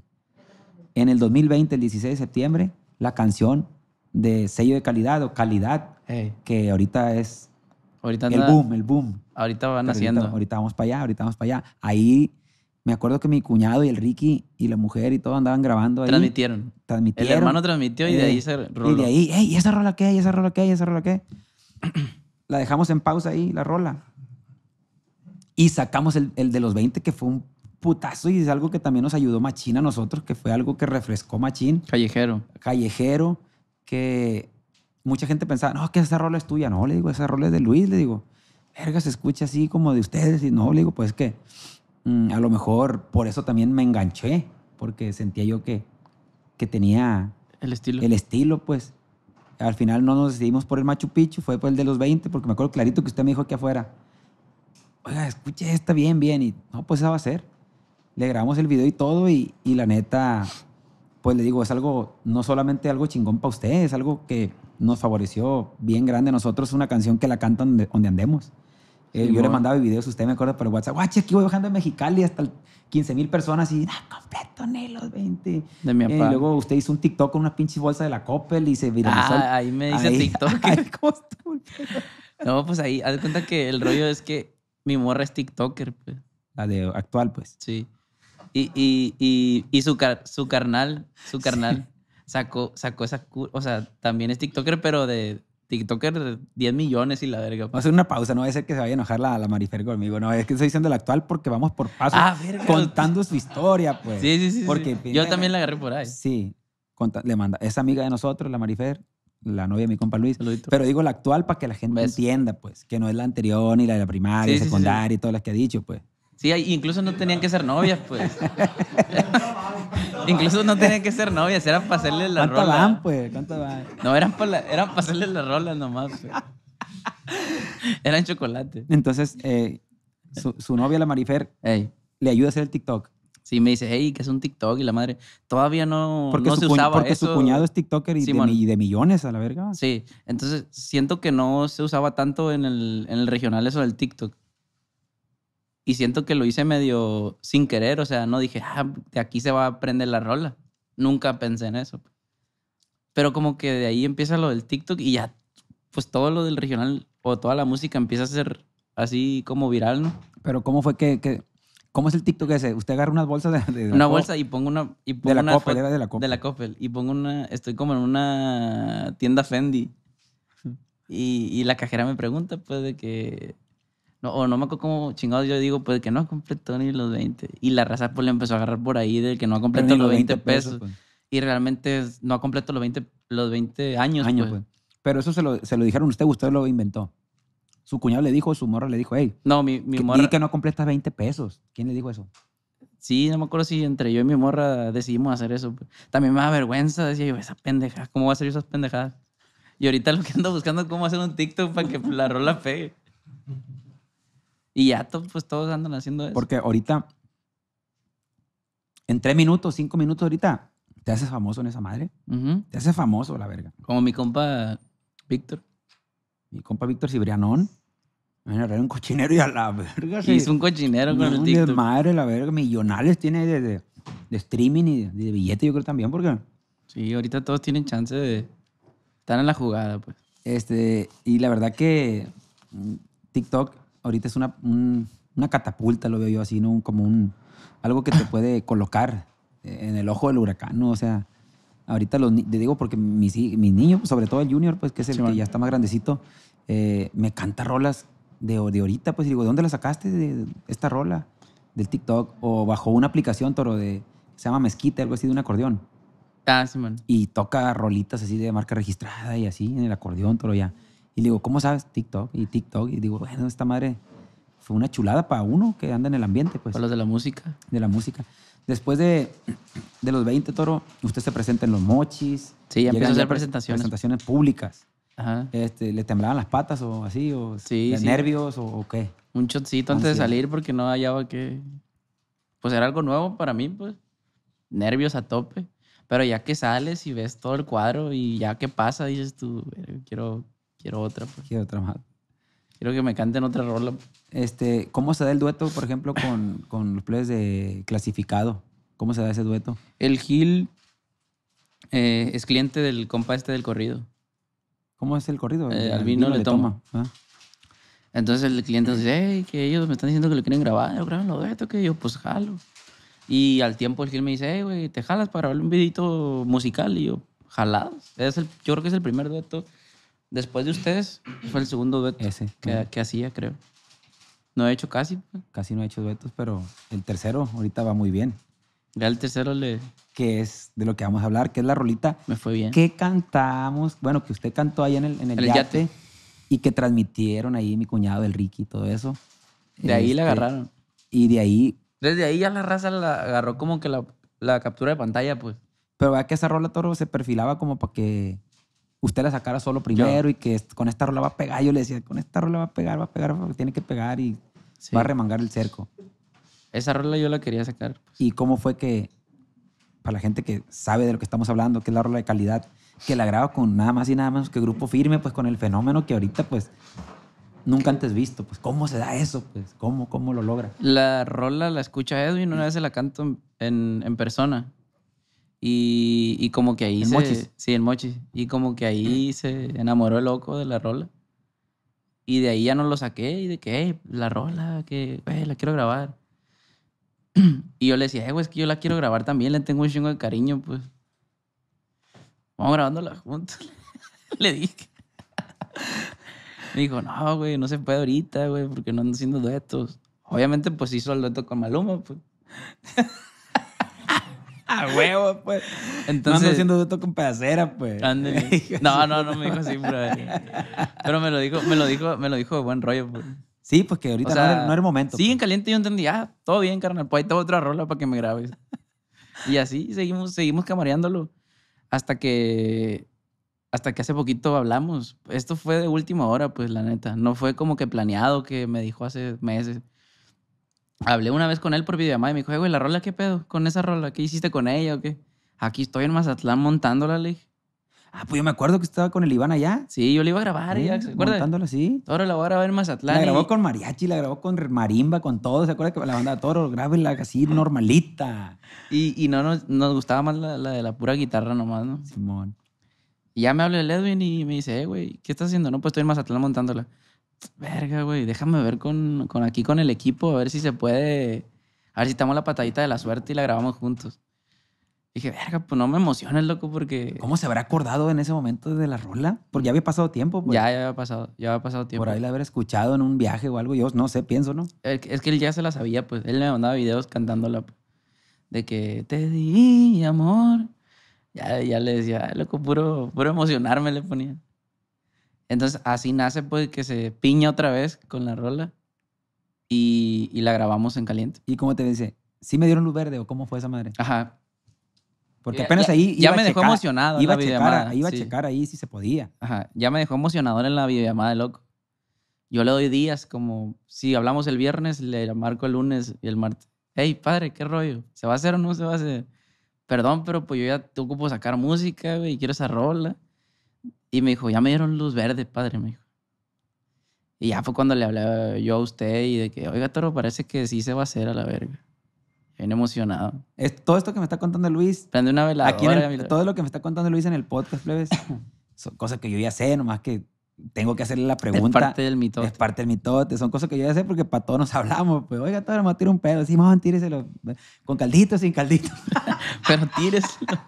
En el 2020, el 16 de septiembre, la canción de sello de calidad o calidad, que ahorita es ahorita el boom, el boom. Ahorita van haciendo. Ahorita, ahorita vamos para allá, ahorita vamos para allá. Ahí me acuerdo que mi cuñado y el Ricky y la mujer y todo andaban grabando ahí. Transmitieron. Transmitieron. El hermano transmitió y, de ahí eh, se roló. Y de ahí, hey, ¿y esa rola qué? ¿Y esa rola qué? ¿Y esa rola qué? *clears throat* la dejamos en pausa ahí, la rola. Y sacamos el, el, de los 20, que fue un putazo y es algo que también nos ayudó Machín a nosotros, que fue algo que refrescó Machín. Callejero. Callejero, que mucha gente pensaba, no, que esa rola es tuya. No, le digo, esa rola es de Luis, le digo. Verga, se escucha así como de ustedes. Y no, le digo, pues que Mm, a lo mejor por eso también me enganché, porque sentía yo que, que tenía... El estilo. El estilo, pues. Al final no nos decidimos por el Machu Picchu, fue por el de los 20, porque me acuerdo clarito que usted me dijo aquí afuera, oiga, escuche esta bien, bien, y no, pues esa va a ser. Le grabamos el video y todo, y, la neta, pues le digo, es algo, no solamente algo chingón para usted, es algo que nos favoreció bien grande a nosotros, una canción que la cantan donde andemos. Eh, yo le mandaba videos, usted me acuerda por WhatsApp. Guache, aquí voy bajando en Mexicali hasta 15 mil personas y ah, completo, Nelo, 20. y eh, luego usted hizo un TikTok con una pinche bolsa de la Coppel y se viralizó. Ah, ahí me dice TikTok. *laughs* *laughs* no, pues ahí, haz de cuenta que el rollo es que mi morra es TikToker. Pues. La de actual, pues. Sí. Y, su, carnal, su carnal, sacó, sacó esa. O sea, también es TikToker, pero de TikToker 10 millones y la verga. Vamos a hacer una pausa, no va a ser que se vaya a enojar la, la Marifer conmigo. No, es que estoy diciendo la actual porque vamos por pasos. Ah, contando su historia, pues. Sí, sí, sí. Yo también la agarré por ahí. Sí. le manda. Es amiga de nosotros, la Marifer, la novia de mi compa Luis. Pero digo la actual para que la gente entienda, pues, que no es la anterior ni la de la primaria, secundaria y todas las que ha dicho, pues. Sí, incluso no tenían que ser novias, pues. *laughs* Incluso no tenían que ser novias, eran para hacerle la rola. ¿Cuánto pues? ¿Cuánto No, eran para, eran hacerle la rola nomás, pues. *laughs* Eran chocolate. Entonces, eh, su, novia, la Marifer, le ayuda a hacer el TikTok. Sí, me dice, hey, que es un TikTok y la madre. Todavía no, porque se usaba porque su cuñado es TikToker y, de, millones a la verga. Sí, entonces siento que no se usaba tanto en el, en el regional eso del TikTok y siento que lo hice medio sin querer, o sea, no dije, ah, de aquí se va a aprender la rola. Nunca pensé en eso. Pero como que de ahí empieza lo del TikTok y ya, pues todo lo del regional o toda la música empieza a ser así como viral, ¿no? Pero ¿cómo fue que, que cómo es el TikTok ese? Usted agarra unas bolsas de, una bolsa y pongo una de la una Coppel, de la Coppel. De la Coppel y pongo una estoy como en una tienda Fendi. Y, y la cajera me pregunta, pues, de que, no, o no me acuerdo cómo chingados yo digo, pues que no ha completado ni los 20. Y la raza pues le empezó a agarrar por ahí del que no ha completado los 20, pesos. Pues. Y realmente no ha completado los 20, los 20 años. Pues. pues. Pero eso se lo, se lo dijeron usted, usted lo inventó. Su cuñado le dijo, su morra le dijo, hey, no, mi, mi que, morra... que no completas 20 pesos. ¿Quién le dijo eso? Sí, no me acuerdo si entre yo y mi morra decidimos hacer eso. Pues. También me da vergüenza, decía yo, esa pendeja ¿cómo va a hacer esas pendejadas? Y ahorita lo que ando buscando es cómo hacer un TikTok para que la rola pegue. Y ya pues todos andan haciendo eso. Porque ahorita, en tres minutos, cinco minutos ahorita, te haces famoso en esa madre. Te haces famoso, la verga. Como mi compa Víctor. Mi compa Víctor Cibrianón. Era un cochinero y a la verga. Sí. Hizo un cochinero con el TikTok. De madre, la verga. Millonales tiene de, de, streaming y de, billete, yo creo también, porque. Sí, ahorita todos tienen chance de. estar en la jugada, pues. Este, y la verdad que mm, TikTok ahorita es una, una catapulta, lo veo yo así, ¿no? Como un, algo que te puede *laughs* colocar en el ojo del huracán, ¿no? O sea, ahorita los, te digo porque mi niño niños, sobre todo el junior, pues que es el que ya está más grandecito, eh, me canta rolas de, de ahorita, pues y digo, ¿de dónde la sacaste de esta rola? Del TikTok o bajo una aplicación, Toro, de, se llama Mezquita, algo así de un acordeón. Ah, man. Y toca rolitas así de marca registrada y así en el acordeón, Toro, ya. Y le digo, ¿cómo sabes? TikTok y TikTok. Y digo, bueno, esta madre fue una chulada para uno que anda en el ambiente. Pues. Para los de la música. De la música. Después de, de los 20, Toro, usted se presenta en los mochis. Sí, ya a hacer presentaciones. Presentaciones públicas. Ajá. Este, ¿Le temblaban las patas o así? O sí, sí. nervios o, qué? Un chotcito antes de salir porque no hallaba que... Pues era algo nuevo para mí, pues. Nervios a tope. Pero ya que sales y ves todo el cuadro y ya que pasa, dices tú, quiero, Quiero otra. Pues. Quiero otra más. Quiero que me canten otra rola. Este, ¿Cómo se da el dueto, por ejemplo, con, con los players de clasificado? ¿Cómo se da ese dueto? El Gil eh, es cliente del compa este del corrido. ¿Cómo es el corrido? Eh, al vino, le, toma. Entonces el cliente dice, que ellos me están diciendo que lo quieren grabar, lo de esto, que yo pues jalo. Y al tiempo el Gil me dice, güey, ¿te jalas para grabar un videito musical? Y yo, jalados. Es el, yo creo que es el primer dueto Después de ustedes, fue el segundo dueto que, hacía, creo. No he hecho casi. Pues. Casi no he hecho duetos, pero el tercero ahorita va muy bien. Ya el tercero le... Que es de lo que vamos a hablar, que es la rolita. Me fue bien. Que cantamos, bueno, que usted cantó ahí en el, en el, yate, y que transmitieron ahí mi cuñado, el Ricky, todo eso. De ahí le la este, agarraron. Y de ahí... Desde ahí ya la raza la agarró como que la, captura de pantalla, pues. Pero vea que esa rola, Toro, se perfilaba como para que usted la sacara solo primero y que con esta rola va a pegar. Yo le decía, con esta rola va a pegar, va a pegar, porque tiene que pegar y va a remangar el cerco. Esa rola yo la quería sacar. Pues. ¿Y cómo fue que, para la gente que sabe de lo que estamos hablando, que es la rola de calidad, que la graba con nada más y nada menos que Grupo Firme, pues con el fenómeno que ahorita, pues, nunca antes visto. Pues, ¿cómo se da eso? Pues, ¿cómo, cómo lo logra? La rola la escucha Edwin, una vez se la canto en, en persona. Y, como que ahí se... Sí, el Mochis. Y como que ahí se enamoró el loco de la rola. Y de ahí ya no lo saqué y de que, hey, la rola, que, la quiero grabar. *clears throat* Y yo le decía, eh, güey, es que yo la quiero grabar también, le tengo un chingo de cariño, pues. Vamos grabándola juntos. *laughs* le dije. Me dijo, no, güey, no se puede ahorita, güey, porque no ando haciendo duetos. Obviamente, pues hizo el dueto con Maluma, pues. *laughs* A huevo, pues. Entonces, no ando haciendo esto con pedacera, pues. *laughs* No, no, no me dijo así, bro. Pero me lo dijo, me lo dijo, me lo dijo de buen rollo, pues. Sí, pues que ahorita no, era, el momento. Sí, en pues. caliente yo entendí, ah, todo bien, carnal, pues ahí tengo otra rola para que me grabes. Y así seguimos, seguimos camareándolo hasta que hasta que hace poquito hablamos. Esto fue de última hora, pues la neta. No fue como que planeado que me dijo hace meses hablé una vez con él por videollamada y me dijo, güey, ¿la rola qué pedo? ¿Con esa rola? ¿Qué hiciste con ella o qué? Aquí estoy en Mazatlán montándola, le dije. Ah, pues yo me acuerdo que estaba con el Iván allá. Sí, yo le iba a grabar, ¿se acuerda? Montándola, sí. Toro la voy a grabar en Mazatlán. La grabó con mariachi, la grabó con marimba, con todo. ¿Se acuerda que la banda de Toro, la así, normalita? Y, no nos, gustaba más la, de la pura guitarra nomás, ¿no? Simón. Y ya me habla el Edwin y me dice, eh, güey, ¿qué estás haciendo? No, pues estoy en Mazatlán montándola verga, güey, déjame ver con, con, aquí con el equipo, a ver si se puede, a ver si estamos la patadita de la suerte y la grabamos juntos. Dije, verga, pues no me emociones, loco, porque... ¿Cómo se habrá acordado en ese momento de la rola? Porque ya había pasado tiempo. Pues. Ya, ya había pasado, ya había pasado tiempo. Por ahí la haber escuchado en un viaje o algo, yo no sé, pienso, ¿no? Es que él ya se la sabía, pues, él me mandaba videos cantándola, pues. de que te di amor. Ya, ya le decía, loco, puro, puro emocionarme le ponía. Entonces así nace pues que se piña otra vez con la rola y, la grabamos en caliente. ¿Y cómo te dice? ¿Sí me dieron luz verde o cómo fue esa madre? Ajá. Porque apenas ahí. ya me dejó emocionado Iba a, checar, a checar ahí si se podía. Ajá, ya me dejó emocionado en la videollamada, loco. Yo le doy días, como si hablamos el viernes, le marco el lunes y el martes. Hey, padre, ¿qué rollo? ¿Se va a hacer o no se va a hacer? Perdón, pero pues yo ya te ocupo sacar música, güey, y quiero esa rola. Y me dijo, ya me dieron luz verde, padre, me dijo. Y ya fue cuando le hablé yo a usted y de que, oiga, Toro, parece que sí se va a hacer a la verga. Bien emocionado. Es, todo esto que me está contando Luis. Prende una veladora. todo lo que me está contando Luis en el podcast, plebes. *coughs* son cosas que yo ya sé, nomás que tengo que hacerle la pregunta. Es parte del mitote. Es parte del mitote. Son cosas que yo ya sé porque para todos nos hablamos. Pues, oiga, todo a tirar un pedo. Sí, mamá, tíreselo. Con caldito, sin caldito. *laughs* Pero tíreselo. *laughs*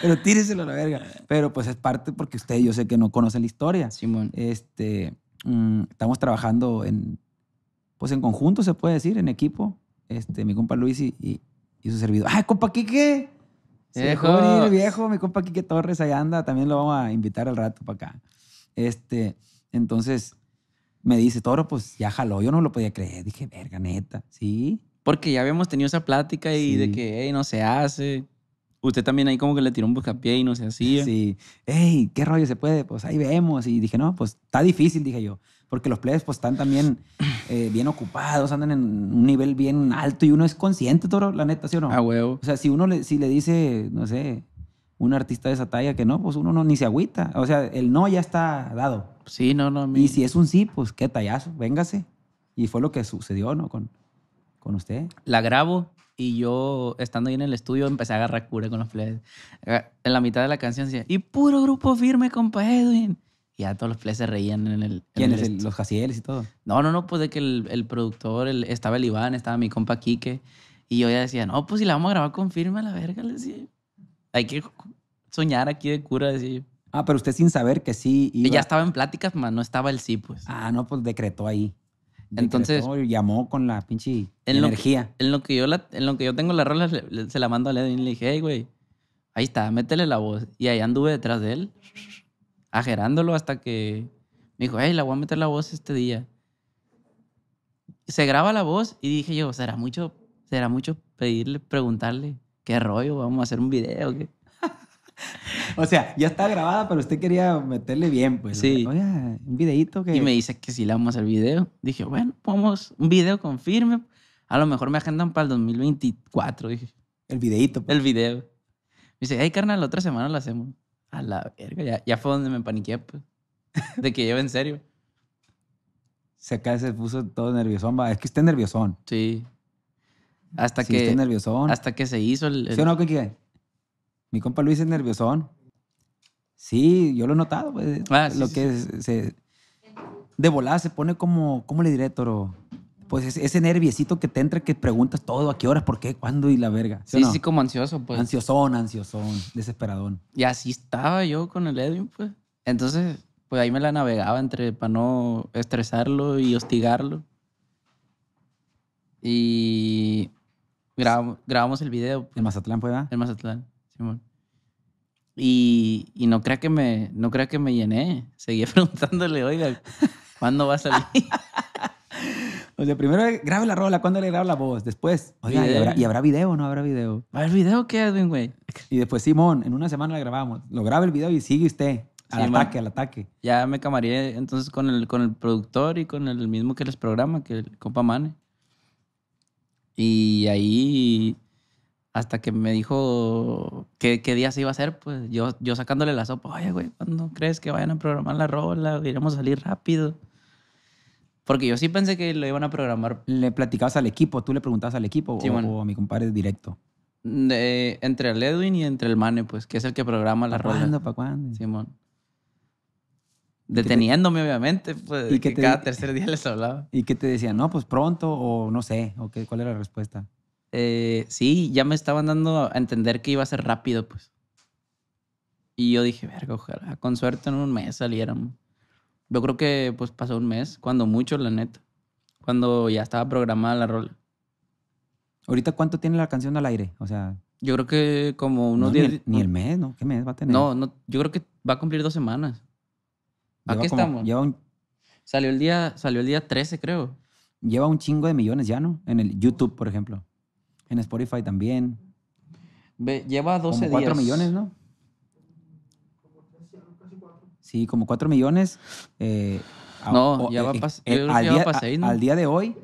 pero tíreselo a la verga. Pero pues es parte porque usted, yo sé que no conoce la historia. Simón. Este, mm, estamos trabajando en, pues en conjunto se puede decir, en equipo. Este, mi compa Luis y, y, su servidor. ¡Ay, compa Quique! Se viejo, mi compa Quique Torres, ahí anda. También lo vamos a invitar al rato para acá. Este, entonces me dice, Toro, pues ya jaló. Yo no lo podía creer. Dije, verga, neta, sí. Porque ya habíamos tenido esa plática y de que, hey, no se hace. Usted también ahí como que le tiró un buscapié y no sé hacía. Sí. Ey, ¿qué rollo se puede? Pues ahí vemos. Y dije, no, pues está difícil, dije yo. Porque los plebes pues están también *clears throat* eh, bien ocupados, andan en un nivel bien alto y uno es consciente, todo la neta, ¿sí o no? Ah, huevo. O sea, si uno le, si le dice, no sé, un artista de esa talla que no, pues uno no, ni se agüita. O sea, el no ya está dado. Sí, no, no. Mi... Y si es un sí, pues qué tallazo, véngase. Y fue lo que sucedió, ¿no? Con, con usted. La grabo, y yo, estando ahí en el estudio, empecé a agarrar cura con los fles En la mitad de la canción decía, y puro grupo firme, compa Edwin. Y ya todos los fles se reían en el... ¿Quiénes? ¿Los Jacieles y todo? No, no, no, pues de que el, el productor, estaba el Iván, estaba mi compa Quique. Y yo ya decía, no, pues si la vamos a grabar con firme, a la verga, le decía. Hay que soñar aquí de cura, decía Ah, pero usted sin saber que sí iba. Ya estaba en pláticas, más no estaba el sí, pues. Ah, no, pues decretó ahí. Entonces. Llamó con la pinche energía. en, lo que yo en lo que yo tengo la rola, se la mando a Ledin y le dije, hey, güey, ahí está, métele la voz. Y ahí anduve detrás de él, ajerándolo hasta que me dijo, hey, la voy a meter la voz este día. Se graba la voz y dije yo, será mucho, será mucho pedirle, preguntarle, ¿qué rollo? Vamos a hacer un video. ¿qué? o sea, ya está grabada, pero usted quería meterle bien, pues. Sí. un videito que... Y me dice que si le vamos el video. Dije, bueno, vamos, un video confirme. A lo mejor me agendan para el 2024, dije. El videito. Pues. El video. Me dice, ay, carnal, la otra semana lo hacemos. A la verga, ya, fue donde me paniqué, pues. De que lleva en serio. Se acá se puso todo nerviosón. Es que usted nerviosón. Sí. Hasta que. Hasta que se hizo el. ¿Sí o no, mi compa Luis es nerviosón. Sí, yo lo he notado. Pues, lo que se, de volada se pone como, ¿cómo le diré, Toro? Pues ese, ese nerviecito que te entra que preguntas todo, a qué horas, por qué, cuándo y la verga. Sí, sí, como ansioso, pues. Ansiosón, ansiosón, desesperadón. Y así estaba yo con el Edwin, pues. Entonces, pues ahí me la navegaba entre para no estresarlo y hostigarlo. Y grabamos, el video. el mazatlán pues verdad ah? El mazatlán y, y, no crea que me, no crea que me llené. Seguía *laughs* preguntándole, oiga, ¿cuándo va a salir? *laughs* o sea, primero grabe la rola, ¿cuándo le grabo la voz? Después, oiga, ¿y habrá, video o no habrá video? ¿Va a haber video qué, Edwin, güey? Y después, Simón, en una semana la grabamos. Lo graba el video y sigue usted. Al ataque, al ataque. Ya me camaré entonces con el, con el productor y con el mismo que les programa, que el compa Mane. Y ahí hasta que me dijo qué, día se iba a hacer, pues yo, yo sacándole la sopa, oye, güey, ¿cuándo pues, crees que vayan a programar la rola? Iremos a salir rápido. Porque yo sí pensé que lo iban a programar. ¿Le platicabas al equipo? ¿Tú le preguntabas al equipo o, a mi compadre directo? entre el Edwin y entre el Mane, pues, que es el que programa la rola. ¿Para cuándo? ¿Para cuándo? Simón. Deteniéndome, obviamente, pues, ¿Y que cada tercer día les hablaba. ¿Y qué te decían? No, pues pronto o no sé, o qué, ¿cuál era la respuesta? Eh, sí, ya me estaban dando a entender que iba a ser rápido, pues. Y yo dije, verga, ojalá, con suerte en un mes saliéramos. Yo creo que pues pasó un mes, cuando mucho, la neta. Cuando ya estaba programada la rola. ¿Ahorita cuánto tiene la canción al aire? O sea. Yo creo que como unos días. Ni el, mes, ¿no? ¿Qué mes va a tener? No, no, yo creo que va a cumplir dos semanas. ¿A qué estamos? Lleva un... salió, el día, salió el día 13, creo. Lleva un chingo de millones ya, ¿no? En el YouTube, por ejemplo. En Spotify también. lleva 12 como 4 millones, ¿no? Sí, como 4 millones. Eh, no, ya, va, eh, eh, a pasar. al día, Al día de hoy,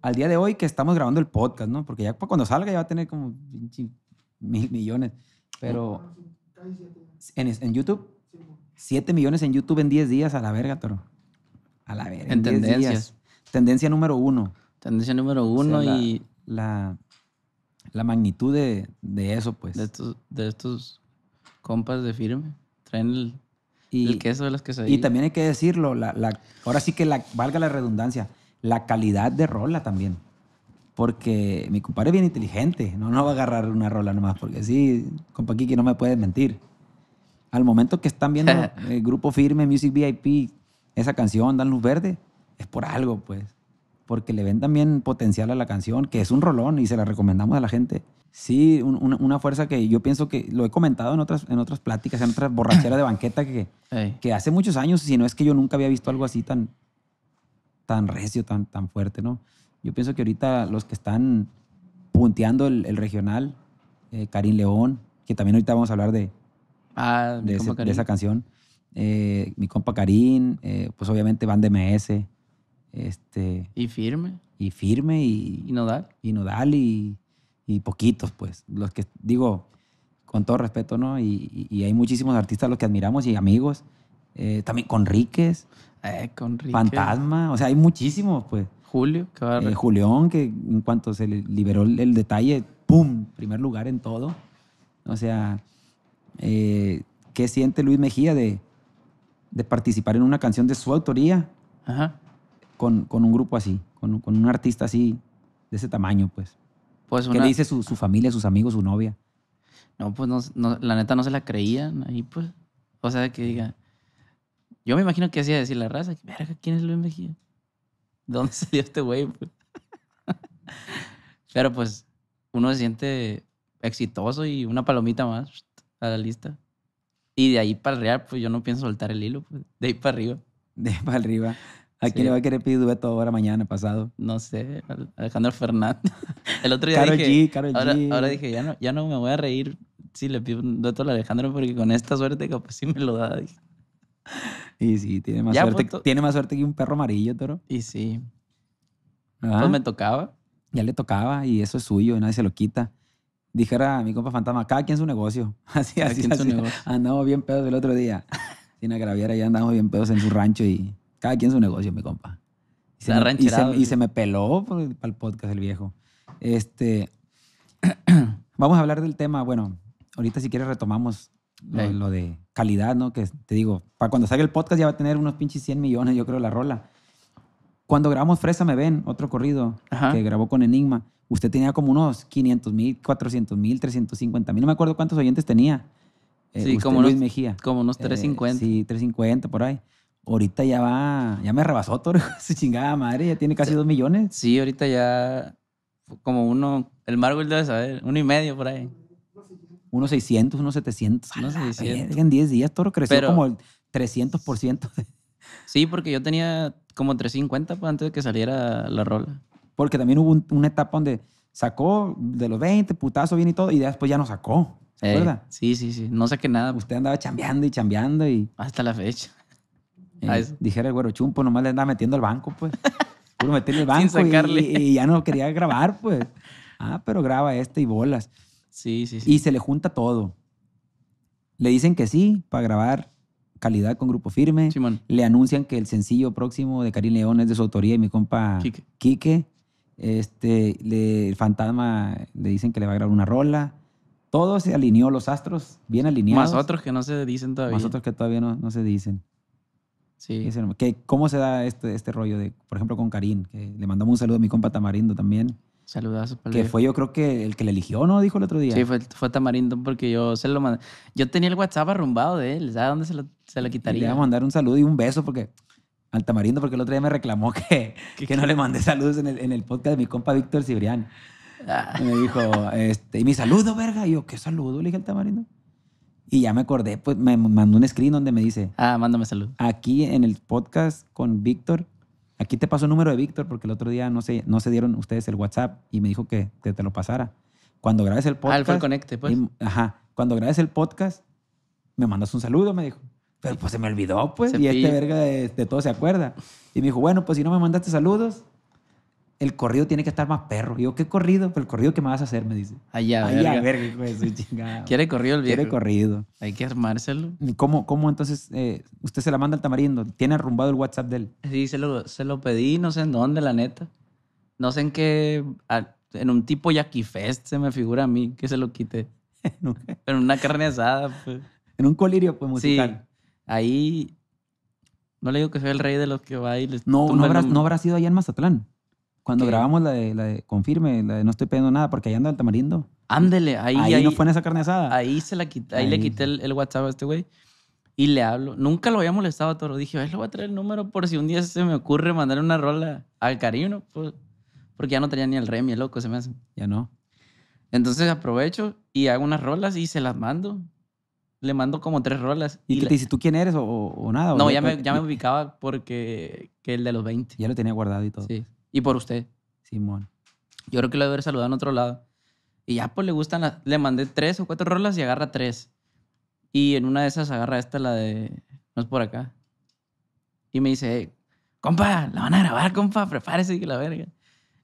al día de hoy que estamos grabando el podcast, ¿no? Porque ya cuando salga ya va a tener como mil millones. Pero en, YouTube, 7 millones en YouTube en 10 días a la verga, toro. A la verga. En, tendencias. Tendencia número uno. Tendencia número uno y. la la magnitud de, eso, pues. De estos, de compas de firme. Traen el, y, el queso de las se Y también hay que decirlo, la, ahora sí que valga la redundancia, la calidad de rola también. Porque mi compadre es bien inteligente, no, no va a agarrar una rola nomás, porque sí, compa Kiki, no me puedes mentir. Al momento que están viendo *laughs* el grupo firme, Music VIP, esa canción, Dan Luz Verde, es por algo, pues porque le ven también potencial a la canción, que es un rolón y se la recomendamos a la gente. Sí, una, fuerza que yo pienso que lo he comentado en otras, en otras pláticas, en otras *clears throat* borracheras de banqueta, que, que hace muchos años, si no es que yo nunca había visto algo así tan, tan recio, tan, tan fuerte, ¿no? Yo pienso que ahorita los que están punteando el, regional, eh, Karim León, que también ahorita vamos a hablar de, ah, de, esa canción, eh, mi compa Karim, eh, pues obviamente Van de MS, este, y firme. Y firme y. nodal. Y nodal y, poquitos, pues. Los que, digo, con todo respeto, ¿no? Y, y hay muchísimos artistas a los que admiramos y amigos. Eh, también Conríquez. Eh, Conríquez. Fantasma. O sea, hay muchísimos, pues. Julio, que va eh, que en cuanto se liberó el, detalle, ¡pum! Primer lugar en todo. O sea, eh, ¿qué siente Luis Mejía de, de, participar en una canción de su autoría? Ajá con, un grupo así, con, un artista así, de ese tamaño, pues? pues ¿Qué le dice su, familia, sus amigos, su novia? No, pues no, la neta no se la creían ahí, pues. O sea, que diga. Yo me imagino que hacía decir la raza, verga, ¿quién es Luis Mejía? ¿Dónde dónde *laughs* salió este güey? *laughs* Pero pues uno se siente exitoso y una palomita más a la lista. Y de ahí para el real, pues yo no pienso soltar el hilo, pues, de ahí para arriba. De ahí para arriba. ¿A quién le va a querer pedir dueto ahora, mañana, pasado? No sé, Alejandro Fernández. *laughs* El otro día dije, ahora, ahora dije, ya no, me voy a reír si le pido un dueto a Alejandro porque con esta suerte capaz pues, sí me lo da. Y sí, tiene más, suerte, tiene más suerte que un perro amarillo, toro. Y sí. Pues, me tocaba. Ya le tocaba y eso es suyo, nadie se lo quita. Dijera mi compa Fantasma, cada quien su negocio. *laughs* Así, así, Su negocio. Andamos bien pedos el otro día. *laughs* Sin agraviar, ya andamos bien pedos en su rancho y cada quien su negocio, mi compa. Y se, me, y se, me peló para el podcast el viejo. Este, *clears throat* vamos a hablar del tema. Bueno, ahorita si quieres retomamos lo, de calidad, ¿no? Que te digo, para cuando salga el podcast ya va a tener unos pinches 100 millones, yo creo, la rola. Cuando grabamos Fresa Me Ven, otro corrido que grabó con Enigma, usted tenía como unos 500 mil, 400 mil, 350 mil, no me acuerdo cuántos oyentes tenía. Eh, sí, como Luis unos, Mejía. Como unos 350. Eh, sí, 350 por ahí ahorita ya va, ya me rebasó todo, *laughs* su chingada madre, ya tiene casi 2 dos millones. Sí, ahorita ya como uno, el Marvel debe saber, uno y medio por ahí. Unos 600, unos 700. En 10 días Toro, creció como el 300%. *laughs* Sí, porque yo tenía como 350 antes de que saliera la rola. Porque también hubo una etapa donde sacó de los 20, putazo bien y todo, y después ya no sacó. ¿Verdad? Sí, sí, sí. No saqué nada. Usted andaba chambeando y chambeando y. Hasta la fecha. Eh, dijera el güero chumpo, nomás le andaba metiendo al banco, pues. Puro meterle el *laughs* banco Sin Y, ya no quería grabar, pues. Ah, pero graba este y bolas. Sí, sí, sí. Y se le junta todo. Le dicen que sí para grabar calidad con grupo firme. Simón. Le anuncian que el sencillo próximo de Karim León es de su autoría y mi compa Quique. Este, el fantasma le dicen que le va a grabar una rola. Todo se alineó, los astros bien alineados. Más otros que no se dicen todavía. Más otros que todavía no se dicen. Sí. Que, ¿Cómo se da este, este rollo de, por ejemplo, con Karim? Que le mandamos un saludo a mi compa Tamarindo también. su Que fue yo creo que el que le eligió, ¿no? Dijo el otro día. Sí, fue, fue Tamarindo porque yo se lo mandé. Yo tenía el WhatsApp arrumbado de él. ¿Sabes dónde se lo, se lo quitaría? le iba a mandar un saludo y un beso porque al Tamarindo porque el otro día me reclamó que, que, no le mandé saludos en el, en el podcast de mi compa Víctor Cibrián. Ah. me dijo, este, y mi saludo, verga. Y yo, ¿qué saludo? Le dije al Tamarindo. Y ya me acordé, pues me mandó un screen donde me dice. Ah, mándame salud. Aquí en el podcast con Víctor, aquí te paso el número de Víctor porque el otro día no se, no se dieron ustedes el WhatsApp y me dijo que te, lo pasara. Cuando grabes el ah, podcast. Conecte, pues. ajá. Cuando grabes el podcast, me mandas un saludo, me dijo. Pero pues se me olvidó, pues. y este verga de, de, todo se acuerda. Y me dijo, bueno, pues si no me mandaste saludos, el corrido tiene que estar más perro. Digo, ¿qué corrido? Pues el corrido que me vas a hacer, me dice. Allá, Allá verga. verga Quiere corrido el viejo. Quiere corrido. Hay que armárselo. ¿Cómo, cómo entonces eh, usted se la manda al tamarindo? ¿Tiene arrumbado el WhatsApp de él? Sí, se lo, pedí, no sé en dónde, la neta. No sé en qué. En un tipo Jackie Fest se me figura a mí que se lo quité. *laughs* en una carne asada. Pues. En un colirio, pues, musical. Sí. Ahí. No le digo que soy el rey de los que bailes No, no habrá, no habrá sido allá en Mazatlán. Cuando grabamos la de, Confirme, la de No estoy pidiendo nada, porque ahí anda el tamarindo. Ándele, ahí. Ahí, no fue en esa carne Ahí, se la quita, ahí, le quité el, WhatsApp a este güey y le hablo. Nunca lo había molestado a Toro. Dije, a le voy a traer el número por si un día se me ocurre mandar una rola al cariño, pues, porque ya no tenía ni el remi, el loco, se me hace. Ya no. Entonces aprovecho y hago unas rolas y se las mando. Le mando como tres rolas. ¿Y, te dice tú quién eres o, nada? No, ya, me, ya me ubicaba porque que el de los 20. Ya lo tenía guardado y todo. Sí. Y por usted. Simón. Yo creo que lo debería saludar en otro lado. Y ya, pues le gustan las. Le mandé tres o cuatro rolas y agarra tres. Y en una de esas agarra esta, la de. No es por acá. Y me dice, eh, compa, la van a grabar, compa, prepárese que la verga.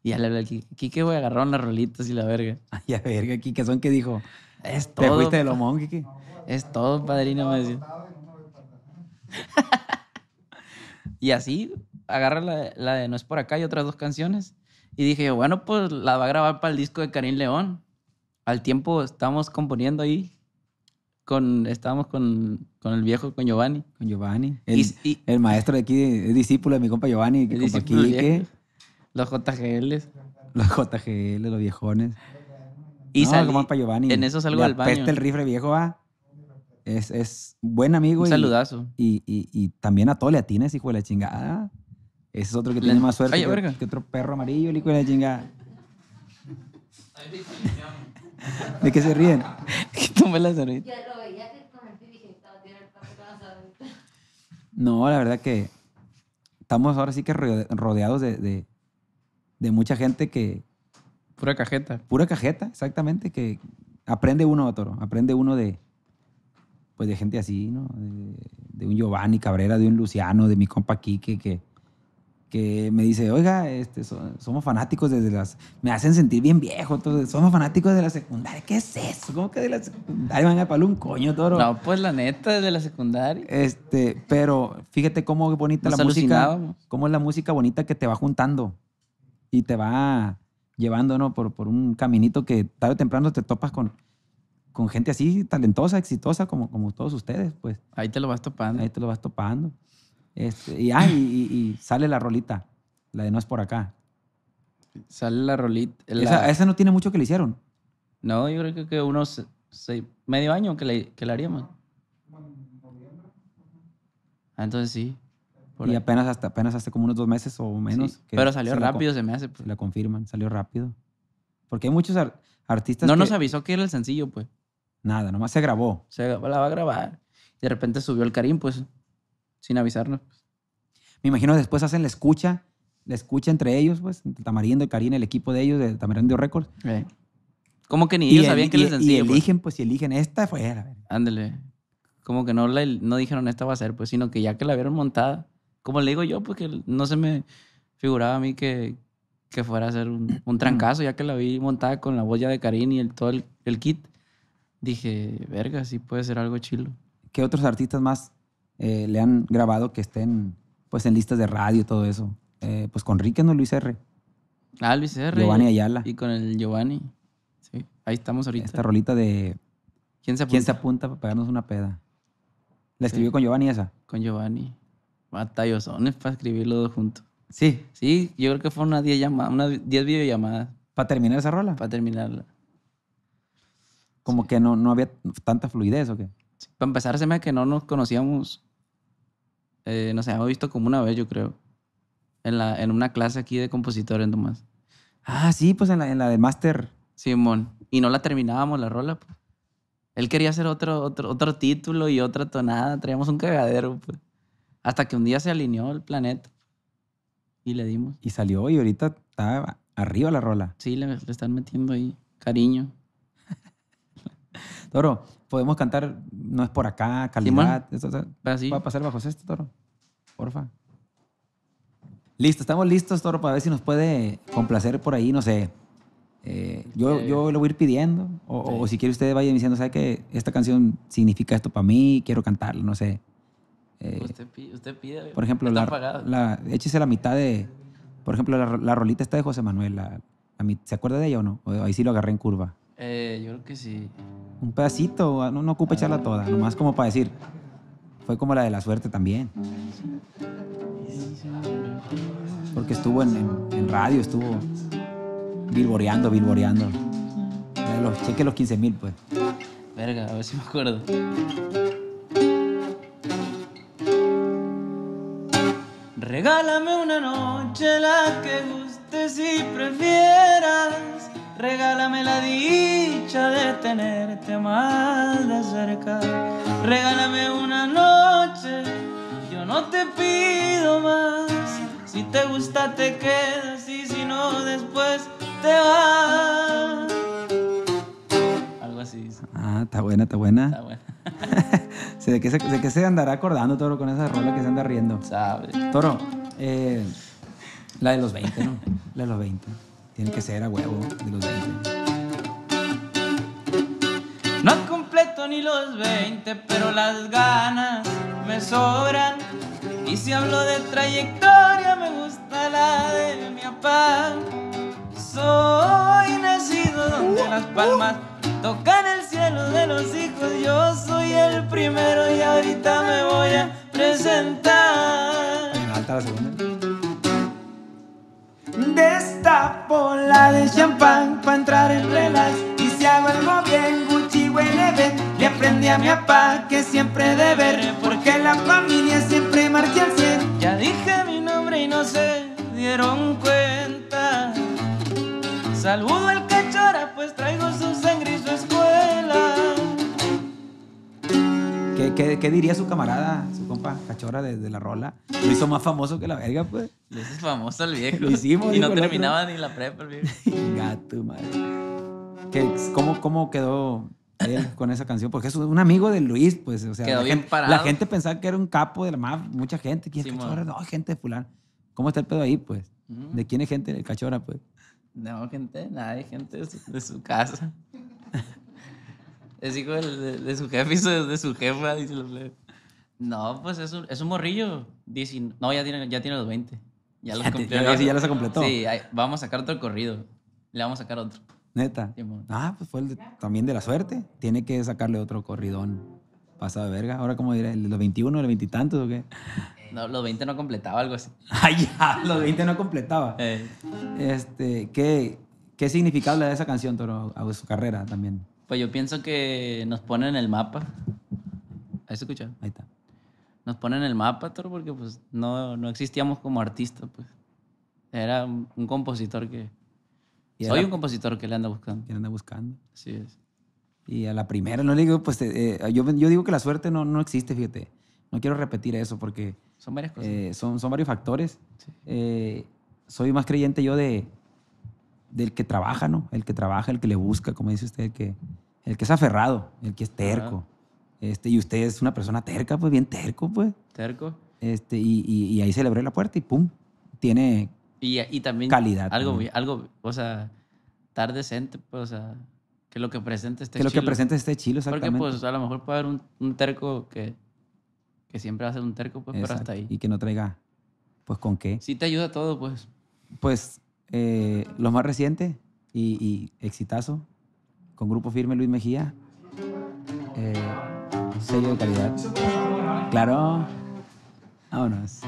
Y ya le hablé al Kike, agarraron las rolitas y la verga. Ay, la verga, Kike, ¿son que dijo? Es todo. ¿Te fuiste de Lomón, Kike? es todo, padrino, *laughs* y así, agarra la, la, de No es por acá y otras dos canciones. Y dije, bueno, pues la va a grabar para el disco de Karim León. Al tiempo estábamos componiendo ahí. Con, estábamos con, con el viejo, con Giovanni. Con Giovanni. El, el maestro de aquí, es discípulo de mi compa Giovanni. Que compa aquí, Los JGLs. Los JGLs, los viejones. Y no, para Giovanni. En eso salgo del baño. el rifle viejo, va. Es, es buen amigo. Un y, saludazo. Y, y, y, también a todo le atines, hijo de la chingada. Ese es otro que tiene más suerte que, otro perro amarillo, hijo de la chingada. ¿De qué se ríen? *laughs* que tomé la cerveza. No, la verdad que estamos ahora sí que rodeados de, mucha gente que... Pura cajeta. Pura cajeta, exactamente, que aprende uno, Toro, aprende uno de, pues de gente así, ¿no? De, de, un Giovanni Cabrera, de un Luciano, de mi compa Quique, que me dice, oiga, este, somos fanáticos desde las... Me hacen sentir bien viejo, entonces somos fanáticos de la secundaria. ¿Qué es eso? ¿Cómo que de la secundaria van a un coño, toro? No, pues la neta, desde la secundaria. Este, pero fíjate cómo bonita la música, cómo es la música bonita que te va juntando y te va llevando, Por, un caminito que tarde o temprano te topas con, con gente así, talentosa, exitosa, como, como todos ustedes, pues. Ahí te lo vas topando. Ahí te lo vas topando. Este, ah, y, sale la rolita, la de No es por acá. Sale la rolita. Esa, no tiene mucho que le hicieron. No, yo creo que unos medio año que, le, la haríamos. Ah, entonces sí. y apenas hasta, apenas como unos dos meses o menos. pero salió rápido, se me hace. Pues. la confirman, salió rápido. Porque hay muchos artistas. No nos avisó que era el sencillo, pues. Nada, nomás se grabó. Se la va a grabar. De repente subió el Karim, pues sin avisarnos. Pues. Me imagino después hacen la escucha, la escucha entre ellos, pues, entre Tamarindo y Karina, el equipo de ellos, de Tamarindo Records. ¿Cómo que ni ellos sabían que les pues? pues, Y eligen, pues, si eligen esta, fue Ándele. Como que no, no dijeron esta va a ser, pues, sino que ya que la vieron montada, como le digo yo, porque no se me figuraba a mí que, fuera a ser un, trancazo, ya que la vi montada con la boya de Karina y el, todo el, el kit. Dije, verga, sí puede ser algo chilo. ¿Qué otros artistas más eh, le han grabado que estén pues en listas de radio y todo eso. Eh, pues con Rique, ¿no? Luis R. Ah, Luis R. Giovanni Ayala. Y con el Giovanni. Sí, ahí estamos ahorita. Esta rolita de... ¿Quién se apunta? ¿Quién se apunta para pagarnos una peda? ¿La escribió con Giovanni esa? Con Giovanni. Batallosones para escribirlo dos juntos. Sí. Sí, yo creo que fue unas 10 unas videollamadas. ¿Para terminar esa rola? Para terminarla. Como que no, no había tanta fluidez o qué para empezar, se me que no nos conocíamos. Eh, nos habíamos visto como una vez, yo creo. En, la, en una clase aquí de compositores nomás. Ah, sí, pues en la, en la máster. Simón. Y no la terminábamos la rola. Pues. Él quería hacer otro, otro, otro título y otra tonada. Traíamos un cagadero. Pues. Hasta que un día se alineó el planeta. Y le dimos. Y salió y ahorita está arriba la rola. Sí, le, le están metiendo ahí cariño. Toro, podemos cantar No es por acá, calidad. ¿Va a pasar bajo esto, Toro? Porfa. Listo, estamos listos, Toro, para ver si nos puede complacer por ahí, no sé. Eh, yo, yo lo voy a ir pidiendo, o, si quiere usted vaya diciendo, ¿sabe que esta canción significa esto para mí? Quiero cantarla, no sé. Eh, usted, pide, Por ejemplo, la, la, échese la mitad de... Por ejemplo, la, rolita está de José Manuel. ¿Se acuerda de ella o no? Ahí sí lo agarré en curva. Eh, yo creo que sí. Un pedacito, ah, no, no ocupa echarla toda, nomás como para decir. Fue como la de la suerte también. Porque estuvo en, radio, estuvo bilboreando, bilboreando. cheque los 15 mil, pues. Verga, a ver si me acuerdo. Regálame una noche la que gustes y prefieras Regálame la dicha de tenerte más de cerca. Regálame una noche, yo no te pido más. Si te gusta te quedas y si no después te vas. Algo así. Ah, está buena, está buena. Está buena. *laughs* sé, que se, andará acordando Toro con esa rola que se anda riendo. Sabe. Toro, eh, la de los 20, ¿no? La de los 20. Tiene que ser a huevo de los 20. No completo ni los 20, pero las ganas me sobran. Y si hablo de trayectoria, me gusta la de mi papá. Soy nacido donde las palmas tocan el cielo de los hijos. Yo soy el primero y ahorita me voy a presentar. la segunda? Destapo la de champán Pa' entrar en relas Y si hago algo bien, Gucci huele bien Le aprendí a mi papá que siempre debe Porque la familia siempre marcha al cien Ya dije mi nombre y no se dieron cuenta Saludo al cachora pues traigo sus ¿Qué, diría su camarada, su compa cachora de, la rola? Lo hizo más famoso que la verga, pues. Lo hizo famoso el viejo. Lo hicimos. Y no terminaba ni la prepa, el viejo. *laughs* Gato, madre. cómo, quedó con esa canción? Porque es un amigo de Luis, pues. Quedó bien gente, parado. La gente pensaba que era un capo de la mafia. Mucha gente. ¿Quién es cachora? No, gente de fulano. ¿Cómo está el pedo ahí, pues? Mm. ¿De quién es gente? El cachora, pues. No, gente, hay gente de de su casa. *laughs* Es hijo de, su jefe y de su jefa. no, pues es un, es un morrillo. no, ya tiene, ya tiene los 20. Ya, los cumplió. Ya, ya, los Sí, vamos a sacar otro corrido. Le vamos a sacar otro. Neta. ah, pues fue también de la suerte. Tiene que sacarle otro corridón. Pasado de verga. Ahora, ¿cómo diré ¿Los 21, los 20 y tantos o qué? No, los 20 no completaba, algo así. ah, *laughs* ya, los 20 no completaba. Eh. Este, ¿qué, ¿Qué significado le da esa canción, a su carrera también? Pues yo pienso que nos ponen el mapa. Ahí se escucha, ahí está. Nos ponen el mapa, todo porque pues no, no existíamos como artistas, pues. Era un compositor que... soy un compositor que le anda buscando. Que le anda buscando. Sí. es. Y a la primera, no le digo, pues eh, yo, yo, digo que la suerte no, no existe, fíjate. No quiero repetir eso porque... Son varias cosas. Eh, son, son varios factores. Eh, soy más creyente yo de, del que trabaja, ¿no? El que trabaja, el que le busca, como dice usted, el que, el que es aferrado, el que es terco. Este, y usted es una persona terca, pues bien terco, pues. Terco. Este, y, ahí se le la puerta y pum, tiene y, y también calidad. Algo, algo, o sea, estar decente, pues, o sea, que lo que presente esté chido. Que lo que presente esté chilo, exactamente. Porque, pues, a lo mejor puede haber un, terco que, siempre hace un terco, pues, pero hasta ahí. Y que no traiga, pues, ¿con qué? Sí te ayuda todo, pues. Pues, eh, los más recientes y, y, exitazo con Grupo Firme Luis Mejía. Eh, sello de calidad. Claro. Vámonos.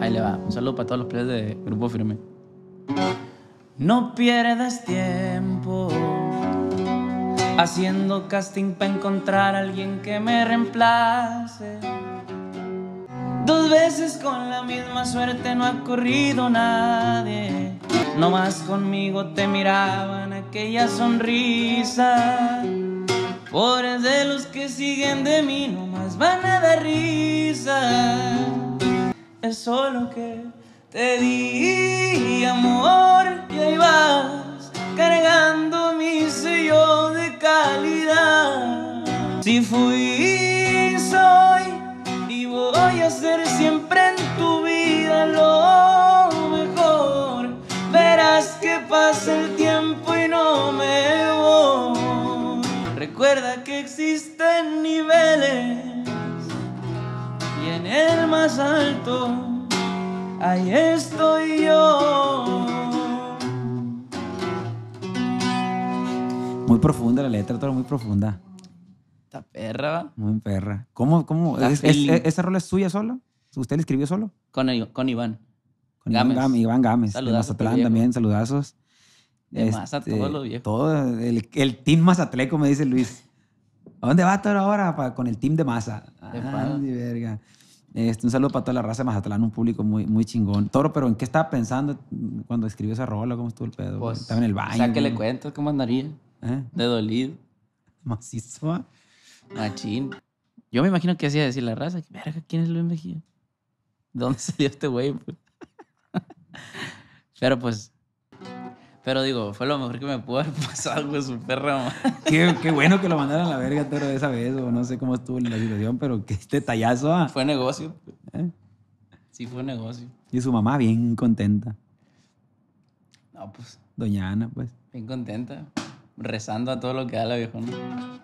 Ahí le va. Un saludo para todos los players de Grupo Firme. No pierdas tiempo haciendo casting para encontrar a alguien que me reemplace. Dos veces con la misma suerte no ha corrido nadie. No más conmigo te miraban aquella sonrisa. Pobres de los que siguen de mí, no más van a dar risa. Es solo que te di amor y ahí vas cargando mi sello de calidad. Si fui, soy voy a hacer siempre en tu vida lo mejor. Verás que pasa el tiempo y no me voy. Recuerda que existen niveles y en el más alto ahí estoy yo. Muy profunda la letra, todo muy profunda perra, Muy perra. ¿Cómo? cómo ¿Esa rola es suya solo? ¿Usted la escribió solo? Con, con Iván. Con Iván, Gámez. Saludazos. Mazatlán también, saludazos. De este, Todo, el, team mazatleco, me dice Luis. *laughs* ¿A dónde va Toro, ahora? con el team de Maza. Ah, verga. Este, un saludo para toda la raza de Mazatlán, un público muy, muy chingón. Toro, pero ¿en qué estaba pensando cuando escribió esa rola? ¿Cómo estuvo el pedo? Pues, estaba en el baño. O sea, que le cuento cómo andaría. ¿Eh? De dolido. *laughs* Macizo. ¿ah? Machín. Yo me imagino que hacía decir la raza. ¿quién es Luis Mejía? ¿Dónde *laughs* salió este güey? *laughs* Pero pues. Pero digo, fue lo mejor que me pudo Pasar, *laughs* pasado, güey, su perra. Qué, qué, bueno que lo mandaron a la verga, de esa vez, o no sé cómo estuvo la situación, pero qué detallazo. Ah. Fue negocio. ¿Eh? Sí, fue negocio. Y su mamá bien contenta. No, pues. Doña Ana, pues. Bien contenta. Rezando a todo lo que da la viejona.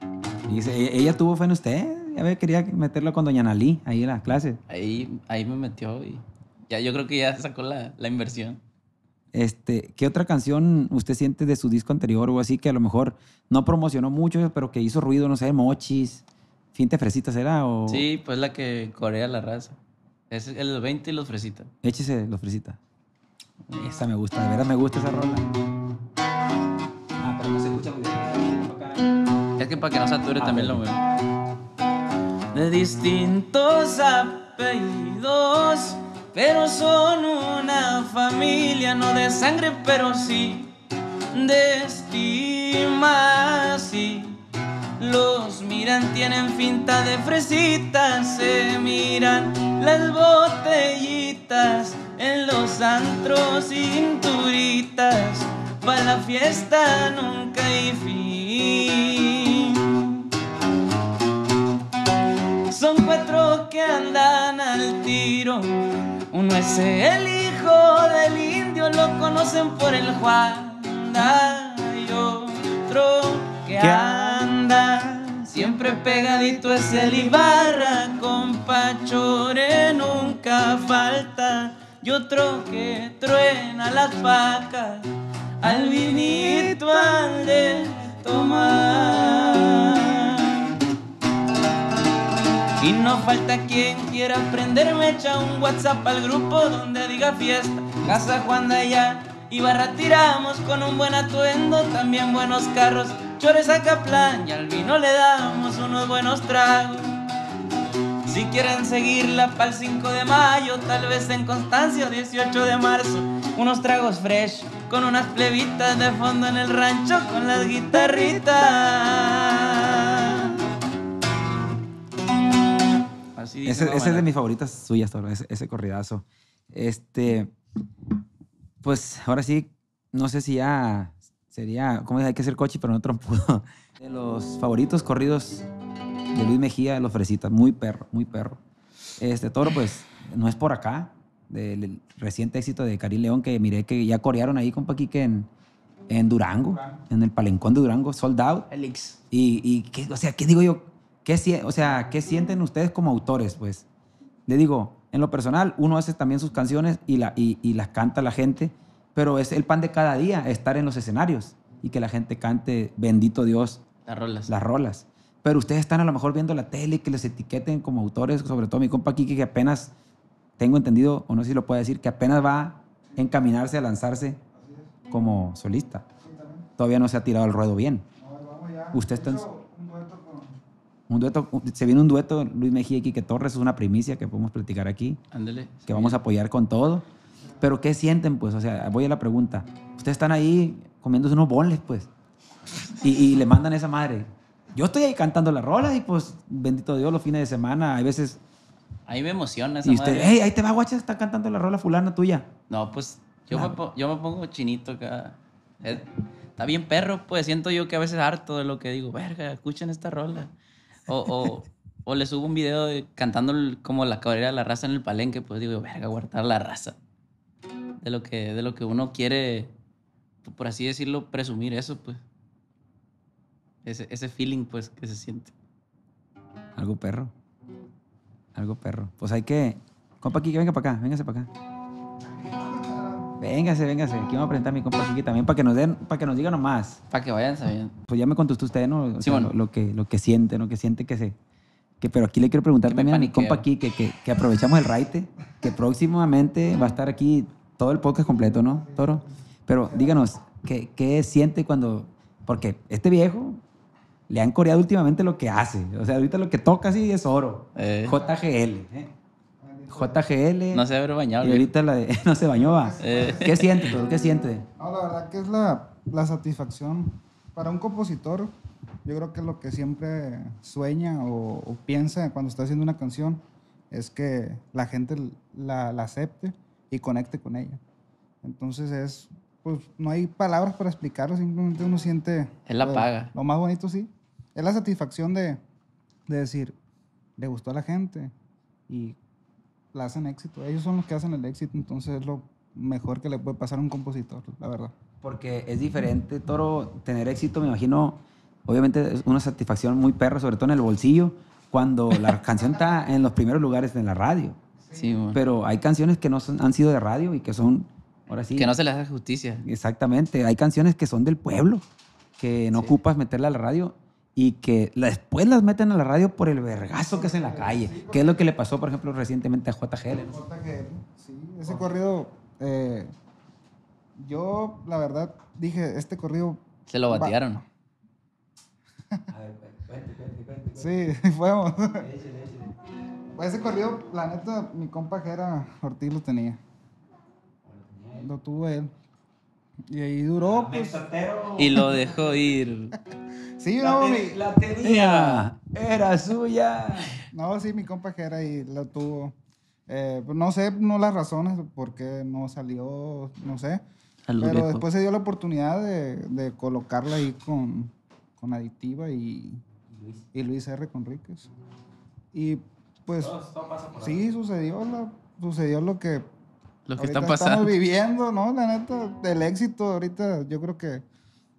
E-, ¿ella, tuvo fe en usted. quería meterlo con doña Nalí ahí en la clase Ahí, ahí me metió y ya yo creo que ya sacó la, inversión. Este, ¿Qué otra canción usted siente de su disco anterior o así que a lo mejor no promocionó mucho, pero que hizo ruido, no sé, mochis, finte fresitas era? Sí, pues la que corea la raza. Es el 20 y los fresitas. Échese los fresitas. Esa me gusta, de verdad me gusta esa rola. Ah, pero no se escucha muy bien para que no sature también lo veo. De distintos apellidos, pero son una familia, no de sangre, pero sí de estima. Sí. Los miran, tienen finta de fresitas se miran las botellitas en los antros cinturitas, para la fiesta nunca hay fin. son cuatro que andan al tiro. Uno es el hijo del indio, lo conocen por el Juan. Y otro que anda siempre pegadito es el Ibarra, Con pachore nunca falta. Y otro que truena las vacas al vinito al de tomar. Y no falta quien quiera aprenderme, echa un WhatsApp al grupo donde diga fiesta, casa Juan de allá. Y barra tiramos con un buen atuendo, también buenos carros, chores a plan y al vino le damos unos buenos tragos. Si quieren seguirla para el 5 de mayo, tal vez en Constancia 18 de marzo, unos tragos fresh, con unas plebitas de fondo en el rancho con las guitarritas. ese, es de mis favoritas suyas, ese, ese corridazo. Este, pues ahora sí, no sé si ya sería, como hay que ser coche, pero no trompudo. *laughs* De los favoritos corridos de Luis Mejía, de los Fresitas, muy perro, muy perro. Este toro, pues, no es por acá, del reciente éxito de Cari León, que miré que ya corearon ahí con Paquique en, en Durango, en el palencón de Durango, sold out. Elix. Y, y ¿qué, o sea, ¿qué digo yo? ¿Qué, o sea, ¿qué sienten ustedes como autores? Pues le digo, en lo personal, uno hace también sus canciones y, la, y, las canta la gente, pero es el pan de cada día estar en los escenarios y que la gente cante, bendito Dios, las rolas. Las rolas. Pero ustedes están a lo mejor viendo la tele y que les etiqueten como autores, sobre todo mi compa Kiki, que apenas, tengo entendido, o no sé si lo puede decir, que apenas va a encaminarse a lanzarse como solista. Todavía no se ha tirado el ruedo bien. Usted está se viene un dueto, Luis Mejía y Quique Torres, es una primicia que podemos platicar aquí. ándele Que vamos a apoyar con todo. Pero ¿qué sienten, pues? O sea, voy a la pregunta. Ustedes están ahí comiéndose unos bonles, pues. Y, le mandan esa madre. Yo estoy ahí cantando la rola y pues, bendito Dios, los fines de semana, hay veces... Ahí me emociona esa y usted, madre. hey, ahí te va, guacha, está cantando la rola fulana tuya. No, pues, yo, yo me pongo chinito acá. Eh, está bien perro, pues, siento yo que a veces harto de lo que digo, verga, escuchen esta rola. O, le subo un video cantando como la cabrera de la raza en el palenque, pues digo, verga, guardar la raza. De lo que, de lo que uno quiere, por así decirlo, presumir eso, pues. Ese, feeling, pues, que se siente. Algo perro. Algo perro. Pues hay que. Compa aquí, venga para acá, véngase para acá. Véngase, véngase. Aquí vamos a presentar a mi compa aquí también para que nos den, para que nos digan nomás. Para que vayan sabiendo. Pues ya me contestó usted, ¿no? lo, que, lo que siente, lo que siente que se. Que, pero aquí le quiero preguntar también a mi compa aquí que, que, aprovechamos el raite, que próximamente va a estar aquí todo el podcast completo, ¿no, Toro? Pero díganos, ¿qué, qué siente cuando.? Porque este viejo, le han coreado últimamente lo que hace. O sea, ahorita lo que toca sí es oro. JGL. ¿eh? JGL. No se ha bañado. Y ahorita la de, *laughs* no se bañó, va. Eh. ¿Qué siente, pero pues? qué siente? No, la verdad que es la, la satisfacción para un compositor. Yo creo que lo que siempre sueña o, piensa cuando está haciendo una canción es que la gente la, acepte y conecte con ella. Entonces es pues no hay palabras para explicarlo, simplemente uno siente... Él la paga. Lo más bonito, sí. Es la satisfacción de, de, decir, le gustó a la gente y la hacen éxito. Ellos son los que hacen el éxito, entonces es lo mejor que le puede pasar a un compositor, la verdad. Porque es diferente, Toro, tener éxito, me imagino, obviamente es una satisfacción muy perra, sobre todo en el bolsillo, cuando la *laughs* canción está en los primeros lugares en la radio. Sí, Pero hay canciones que no han sido de radio y que son, ahora sí. Que no se les hace justicia. Exactamente, hay canciones que son del pueblo, que no ocupas meterla a la radio y que después las meten a la radio por el vergazo que es en la calle. qué es lo que le pasó, por ejemplo, recientemente a jg ¿no? sí. Ese corrido, eh, yo la verdad dije, este corrido... Se lo batearon. Sí, fuimos. Ese corrido, la neta, mi compa Jera Ortiz lo tenía. Lo tuvo él. Y ahí duró, ah, pues. Y lo dejó ir. *laughs* Sí, la no, mi... La tenía. *laughs* Era suya. No, sí, mi compa que era ahí, la tuvo. Eh, pues no sé, no las razones por qué no salió, no sé. pero después se dio la oportunidad de, de colocarla ahí con, con Aditiva y, y Luis R. Conríquez. Y pues... sí, sucedió, sucedió lo que lo que están pasando. Estamos viviendo, ¿no? La neta, el éxito ahorita, yo creo que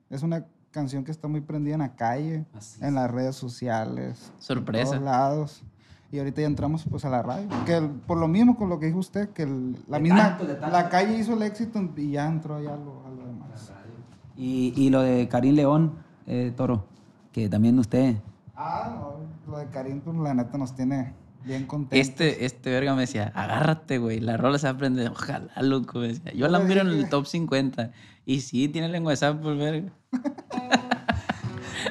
es una canción que está muy prendida en la calle, en las redes sociales. Sorpresa. En todos lados. Y ahorita ya entramos pues a la radio. Que por lo mismo con lo que dijo usted, que la misma, la calle hizo el éxito y ya entró ya lo, a lo demás. Y, y, lo de Karim León, eh, Toro, que también usted. Ah, no, lo de Karim, pues, la neta nos tiene Bien contento. Este, este verga me decía, agárrate, güey. La rola se aprende. Ojalá, loco. Me decía. Yo la miro en el top 50. Y sí, tiene lengua de sapo, verga. *laughs*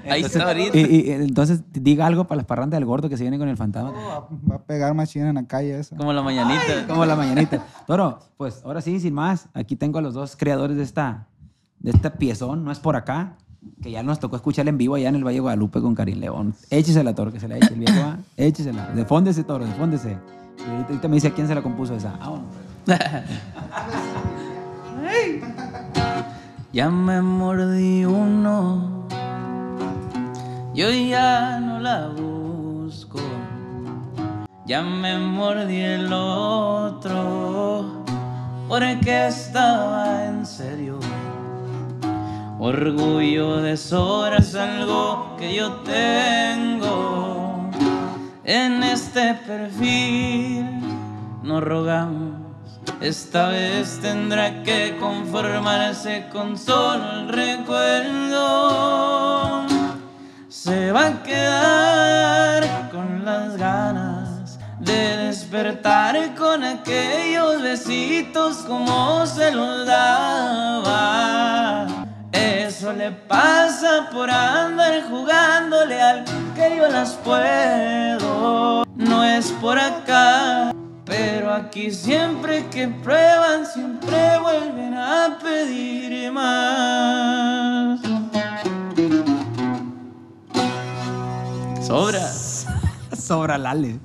Ahí está entonces diga algo para las parrandas del gordo que se viene con el fantasma. Oh, va, a pegar machina en la calle eso. Como la mañanita. como la mañanita. Toro, pues ahora sí, sin más, aquí tengo a los dos creadores de esta, de esta piezón, no es por acá que ya nos tocó escuchar en vivo allá en el Valle Guadalupe con Karim León. Échese la torre que se la eche el viejo, ¿ah? échese la Defóndese, toro, defóndese. Y ahorita, me dice quién se la compuso esa. Ah, bueno. *laughs* ya me mordí uno. Yo ya no la busco. Ya me mordí el otro. por Porque estaba en serio Orgullo de sobra algo que yo tengo. En este perfil nos rogamos. Esta vez tendrá que conformarse con solo el recuerdo. Se va a quedar con las ganas de despertar con aquellos besitos como se los daba le pasa por andar jugándole al que yo las puedo. No es por acá, pero aquí siempre que prueban, siempre vuelven a pedir más. Sobra. *laughs* Sobra Lale.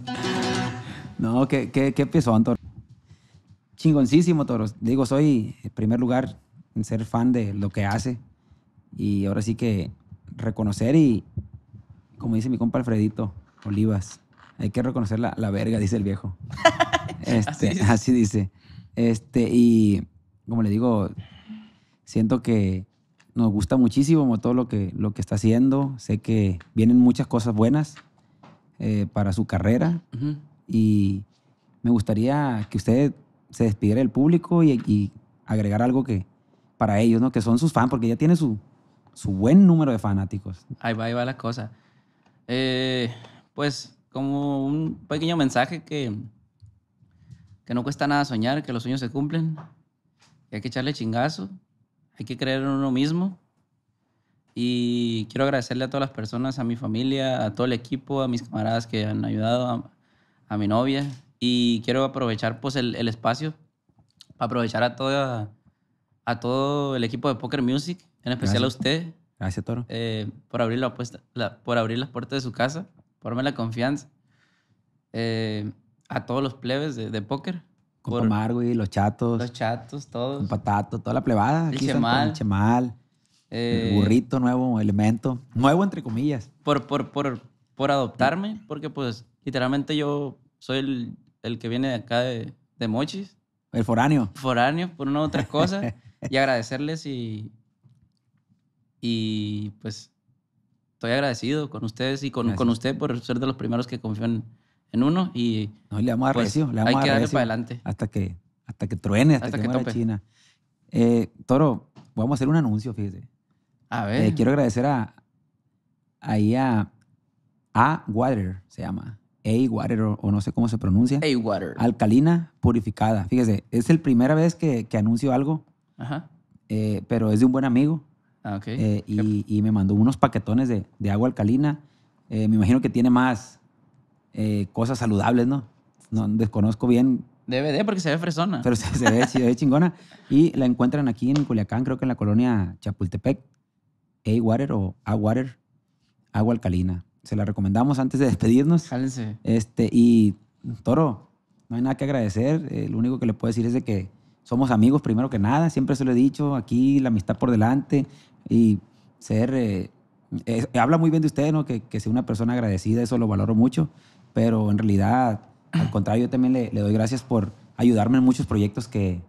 No, que qué, qué Chingoncísimo, toros Digo, soy, en primer lugar, en ser fan de lo que hace. Y ahora sí que reconocer y, como dice mi compa Alfredito Olivas, hay que reconocer la, verga, dice el viejo. *laughs* Este, así, dice. Este, y como le digo, siento que nos gusta muchísimo todo lo que, lo que está haciendo. Sé que vienen muchas cosas buenas eh, para su carrera. Y me gustaría que usted se despidiera del público y, y agregar algo que para ellos, ¿no? Que son sus fans, porque ya tiene su, su buen número de fanáticos. Ahí va, ahí va la cosa. Eh, pues como un pequeño mensaje que, que no cuesta nada soñar, que los sueños se cumplen, que hay que echarle chingazo, hay que creer en uno mismo. Y quiero agradecerle a todas las personas, a mi familia, a todo el equipo, a mis camaradas que han ayudado, a, mi novia. Y quiero aprovechar pues el, el espacio, aprovechar a toda a todo el equipo de Poker Music, en especial a usted. Gracias, Toro. Eh, por, abrir la, puesta, por abrir las puertas de su casa, por darme la confianza. Eh, a todos los plebes de, de póker. Compa por, y los chatos. Los chatos, todos. un Patato. toda la plebada. El Chemal. Eh, burrito, nuevo elemento. Nuevo, entre comillas. Por, por, por, por adoptarme, porque pues literalmente yo soy el, el que viene de acá de, de Mochis. El foráneo. Foráneo, por una u otra cosa. *laughs* y agradecerles y y pues estoy agradecido con ustedes y con, usted por ser de los primeros que confían en uno. Y no, le vamos a pues, le hay que darle para adelante. Hasta que, hasta que truene, hasta, que, que China. Eh, Toro, vamos a hacer un anuncio, fíjese. A eh, ver. quiero agradecer a, a, Water, se llama. A Water, o, no sé cómo se pronuncia. A Water. Alcalina purificada. Fíjese, es la primera vez que, que anuncio algo. Ajá. Eh, pero es de un buen amigo. Ah, eh, y, me mandó unos paquetones de, agua alcalina. Eh, me imagino que tiene más eh, cosas saludables, ¿no? No desconozco bien. DVD porque se ve fresona. Pero se, ve, chingona. Y la encuentran aquí en Culiacán, creo que en la colonia Chapultepec. A-Water o A-Water. Agua alcalina. Se la recomendamos antes de despedirnos. cálense Este, y Toro, no hay nada que agradecer. lo único que le puedo decir es de que somos amigos primero que nada, siempre se lo he dicho, aquí la amistad por delante, y ser... Eh, eh, habla muy bien de usted, ¿no? Que, que sea una persona agradecida, eso lo valoro mucho, pero en realidad, al contrario, yo también le, doy gracias por ayudarme en muchos proyectos que,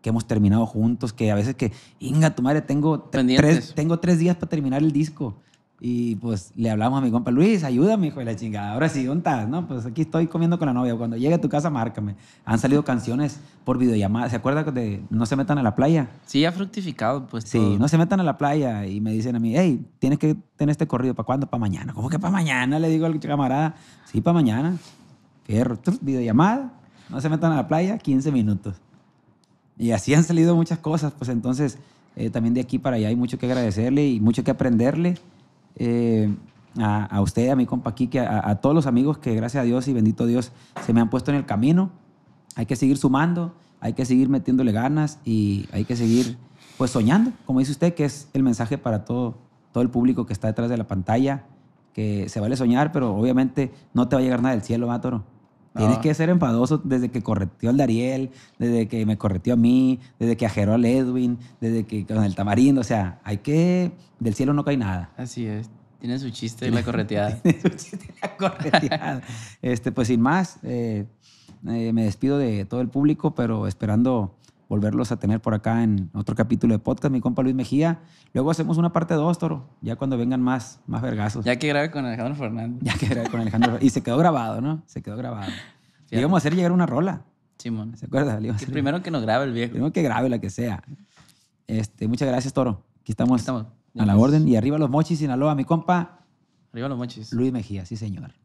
que hemos terminado juntos, que a veces que, inga, tu madre, tengo, tres, tengo tres días para terminar el disco. Y pues le hablamos a mi compa, Luis, ayúdame, hijo de la chingada. Ahora sí, ¿dónde No, pues aquí estoy comiendo con la novia. Cuando llegue a tu casa, márcame. Han salido canciones por videollamada. ¿Se acuerda de No se metan a la playa? Sí, ha fructificado, pues. Sí, no se metan a la playa. Y me dicen a mí, hey, tienes que tener este corrido. ¿Para cuándo? Para mañana. ¿Cómo que para mañana? Le digo al camarada, sí, para mañana. Fierro, videollamada. No se metan a la playa, 15 minutos. Y así han salido muchas cosas. Pues entonces, eh, también de aquí para allá hay mucho que agradecerle y mucho que aprenderle. Eh, a, usted, a mi compa Quique, a, todos los amigos que gracias a Dios y bendito Dios se me han puesto en el camino. Hay que seguir sumando, hay que seguir metiéndole ganas y hay que seguir pues soñando, como dice usted, que es el mensaje para todo, todo el público que está detrás de la pantalla, que se vale soñar, pero obviamente no te va a llegar nada del cielo, va, Toro? Tienes ah. que ser enfadoso desde que correteó al Dariel, desde que me correteó a mí, desde que ajeró al Edwin, desde que con el tamarindo. O sea, hay que. Del cielo no cae nada. Así es. Tiene su chiste la correteada. *laughs* Tiene su chiste la correteada. este, pues sin más, eh, eh, me despido de todo el público, pero esperando volverlos a tener por acá en otro capítulo de podcast, mi compa Luis Mejía. Luego hacemos una parte dos, Toro, ya cuando vengan más, más vergazos. Ya que grabé con Alejandro Fernández. Ya que grabé con Alejandro Fernández Y se quedó grabado, ¿no? Se quedó grabado. *laughs* íbamos a hacer llegar una rola. Simón. ¿Se acuerda? primero que nos grabe el viejo. Primero que grabe la que sea. Este, muchas gracias, Toro. Aquí estamos, estamos. a la orden. Y arriba los mochis, Sinaloa, mi compa. Arriba los mochis. Luis Mejía, sí, señor.